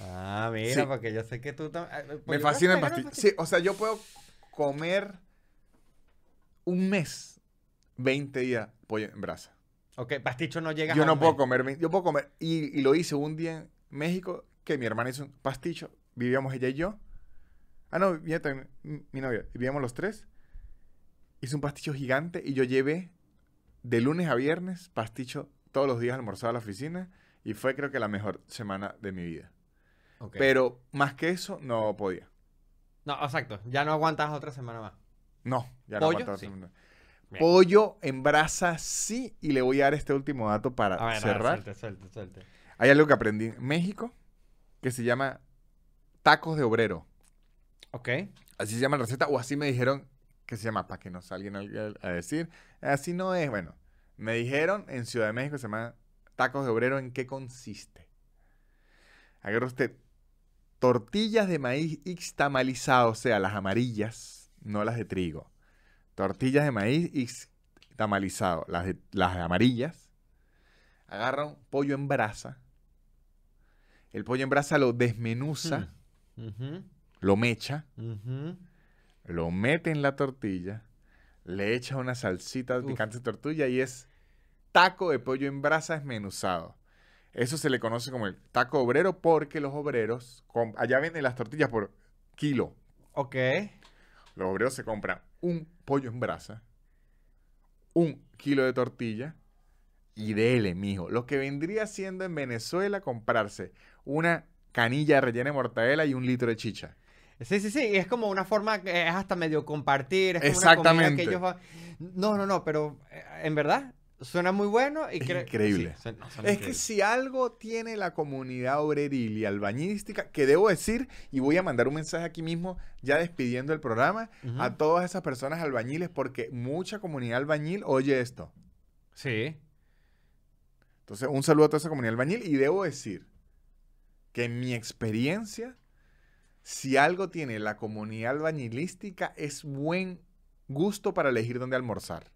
Ah, mira, porque yo sé que tú también... Eh, me fascina el pasticho. Sí, o sea, yo puedo comer un mes, 20 días pollo en brasa. Ok, pasticho no llega. Yo no puedo comer, yo puedo comer. Y, lo hice un día en México que mi hermana hizo un pasticho. Vivíamos ella y yo. Ah, no, mi, mi novia. Vivíamos los tres. Hice un pasticho gigante y yo llevé de lunes a viernes pasticho todos los días almorzado a la oficina. Y fue creo que la mejor semana de mi vida. Okay. Pero más que eso, no podía. No, exacto. Ya no aguantas otra semana más. No, ya no aguantas Pollo en brasa, sí. Y le voy a dar este último dato para cerrar. suelte, suelte, Hay algo que aprendí en México que se llama tacos de obrero. Ok. Así se llama la receta, o así me dijeron que se llama, para que no alguien a decir. Así no es, bueno. Me dijeron en Ciudad de México se llama tacos de obrero, ¿en qué consiste? Agarra usted tortillas de maíz ixtamalizado, o sea, las amarillas, no las de trigo tortillas de maíz y tamalizado, las, las amarillas. Agarran pollo en brasa. El pollo en brasa lo desmenuza, hmm. lo mecha, lo mete en la tortilla, le echa una salsita de picante de tortilla y es taco de pollo en brasa desmenuzado. Eso se le conoce como el taco obrero porque los obreros allá venden las tortillas por kilo. Ok. Los obreros se compran un pollo en brasa, un kilo de tortilla y dele, mijo. Lo que vendría siendo en Venezuela comprarse una canilla rellena de mortadela y un litro de chicha. Sí, sí, sí, es como una forma, eh, es hasta medio compartir. Exactamente. No, no, no, pero eh, en verdad Suena muy bueno y es increíble. es que si algo tiene la comunidad obreril y albañilística que debo decir, y voy a mandar un mensaje aquí mismo, ya despidiendo el programa, a todas esas personas albañiles, porque mucha comunidad albañil oye esto. Sí. Entonces, un saludo a toda esa comunidad albañil y debo decir que en mi experiencia, si algo tiene la comunidad albañilística, es buen gusto para elegir dónde almorzar.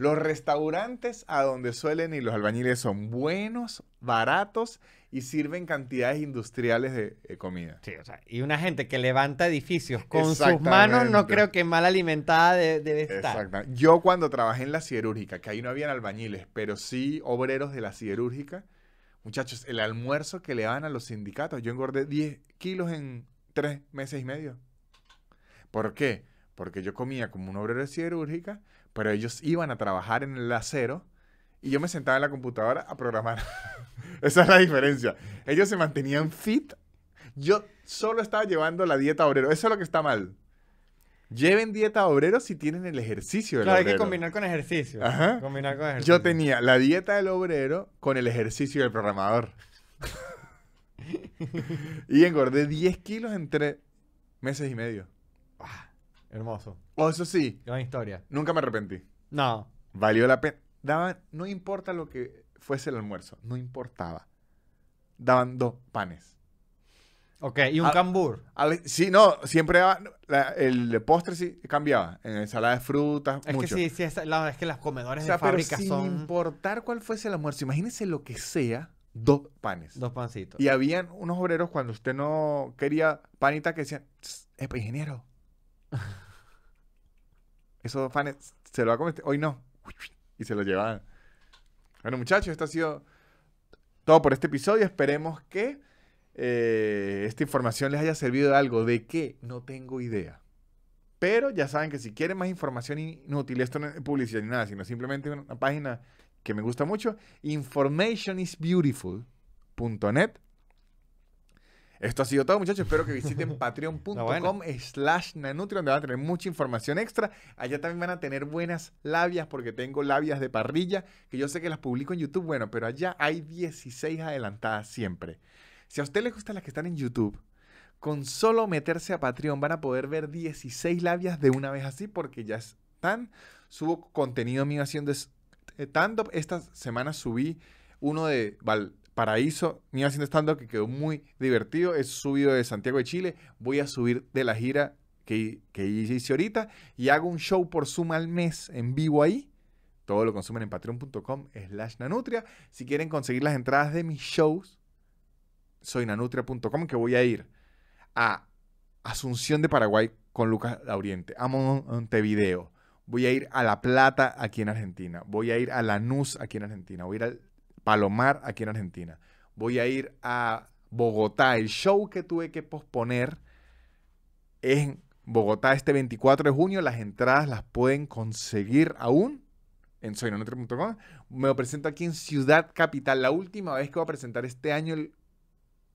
Los restaurantes a donde suelen ir los albañiles son buenos, baratos y sirven cantidades industriales de, eh, comida. Sí, o sea, y una gente que levanta edificios con sus manos no creo que mal alimentada de, debe estar. Yo cuando trabajé en la siderúrgica, que ahí no habían albañiles, pero sí obreros de la siderúrgica, muchachos, el almuerzo que le dan a los sindicatos, yo engordé 10 kilos en tres meses y medio. ¿Por qué? Porque yo comía como un obrero de siderúrgica pero ellos iban a trabajar en el acero y yo me sentaba en la computadora a programar. Esa es la diferencia. Ellos se mantenían fit. Yo solo estaba llevando la dieta obrero. Eso es lo que está mal. Lleven dieta obrero si tienen el ejercicio del claro, hay que combinar con ejercicio. Combinar con ejercicio. Yo tenía la dieta del obrero con el ejercicio del programador. y engordé 10 kilos entre meses y medio. Ah. Hermoso. O oh, eso sí. Gran historia. Nunca me arrepentí. No. Valió la pena. Daban, no importa lo que fuese el almuerzo, no importaba. Daban dos panes. Ok, y un ah, cambur. sí, no, siempre el postre sí cambiaba. En ensalada de frutas, es Que sí, sí, es, es que las comedores o de fábrica son. Sin importar cuál fuese el almuerzo, imagínese lo que sea, dos panes. Dos pancitos. Y habían unos obreros cuando usted no quería panita que decían, ingeniero, Eso fans se lo va a comer. Hoy no. Y se lo llevan. Bueno, muchachos, esto ha sido todo por este episodio. Esperemos que eh, esta información les haya servido de algo. ¿De que No tengo idea. Pero ya saben que si quieren más información inútil, esto no es publicidad ni nada, sino simplemente una página que me gusta mucho, informationisbeautiful.net esto ha sido todo, muchachos. Espero que visiten patreon.com slash nanutri, donde van a tener mucha información extra. Allá también van a tener buenas labias, porque tengo labias de parrilla, que yo sé que las publico en YouTube. Bueno, pero allá hay 16 adelantadas siempre. Si a usted le gustan las que están en YouTube, con solo meterse a Patreon van a poder ver 16 labias de una vez así, porque ya están. Subo contenido mío haciendo eh, stand-up. Esta semana subí uno de Paraíso, ni haciendo stand que quedó muy divertido. He subido de Santiago de Chile. Voy a subir de la gira que, que hice ahorita y hago un show por suma al mes en vivo ahí. Todo lo consumen en patreon.com slash nanutria. Si quieren conseguir las entradas de mis shows, soy nanutria.com que voy a ir a Asunción de Paraguay con Lucas Lauriente, a Montevideo. Voy a ir a La Plata aquí en Argentina. Voy a ir a La Lanús aquí en Argentina. Voy a ir al Palomar, aquí en Argentina. Voy a ir a Bogotá. El show que tuve que posponer en Bogotá este 24 de junio. Las entradas las pueden conseguir aún en soinanutria.com. Me presento aquí en Ciudad Capital. La última vez que voy a presentar este año el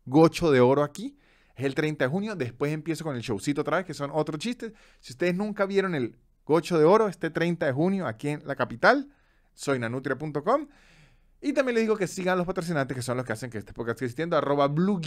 gocho de oro aquí es el 30 de junio. Después empiezo con el showcito otra vez, que son otros chistes. Si ustedes nunca vieron el gocho de oro, este 30 de junio aquí en la capital, soinanutria.com. Y también les digo que sigan los patrocinantes, que son los que hacen que este podcast siga existiendo. Arroba blue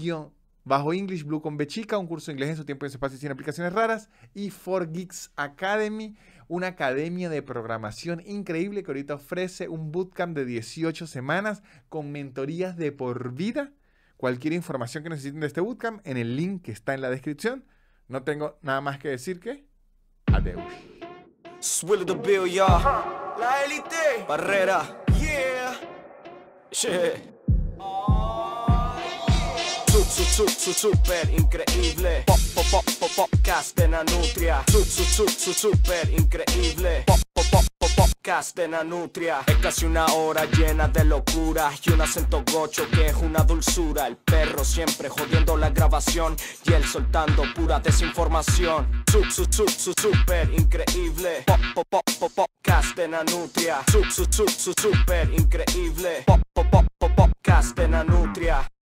bajo English, blue con Bechica, un curso de inglés en su tiempo y en su espacio sin aplicaciones raras. Y For Geeks Academy, una academia de programación increíble que ahorita ofrece un bootcamp de 18 semanas con mentorías de por vida. Cualquier información que necesiten de este bootcamp en el link que está en la descripción. No tengo nada más que decir que adeus. Bill, ya. La élite. Barrera. Che. Su, su, su, su, super incredibile Pop, pop, pop, pop, podcast de nutria. Su, su, su, su, super incredibile podcast Nutria, Es casi una hora llena de locura y un acento gocho que es una dulzura. El perro siempre jodiendo la grabación y él soltando pura desinformación. Sub, super increíble. Pop, pop, pop, pop, podcast de Nutria. Sub, super increíble. Pop, pop, pop, pop, podcast de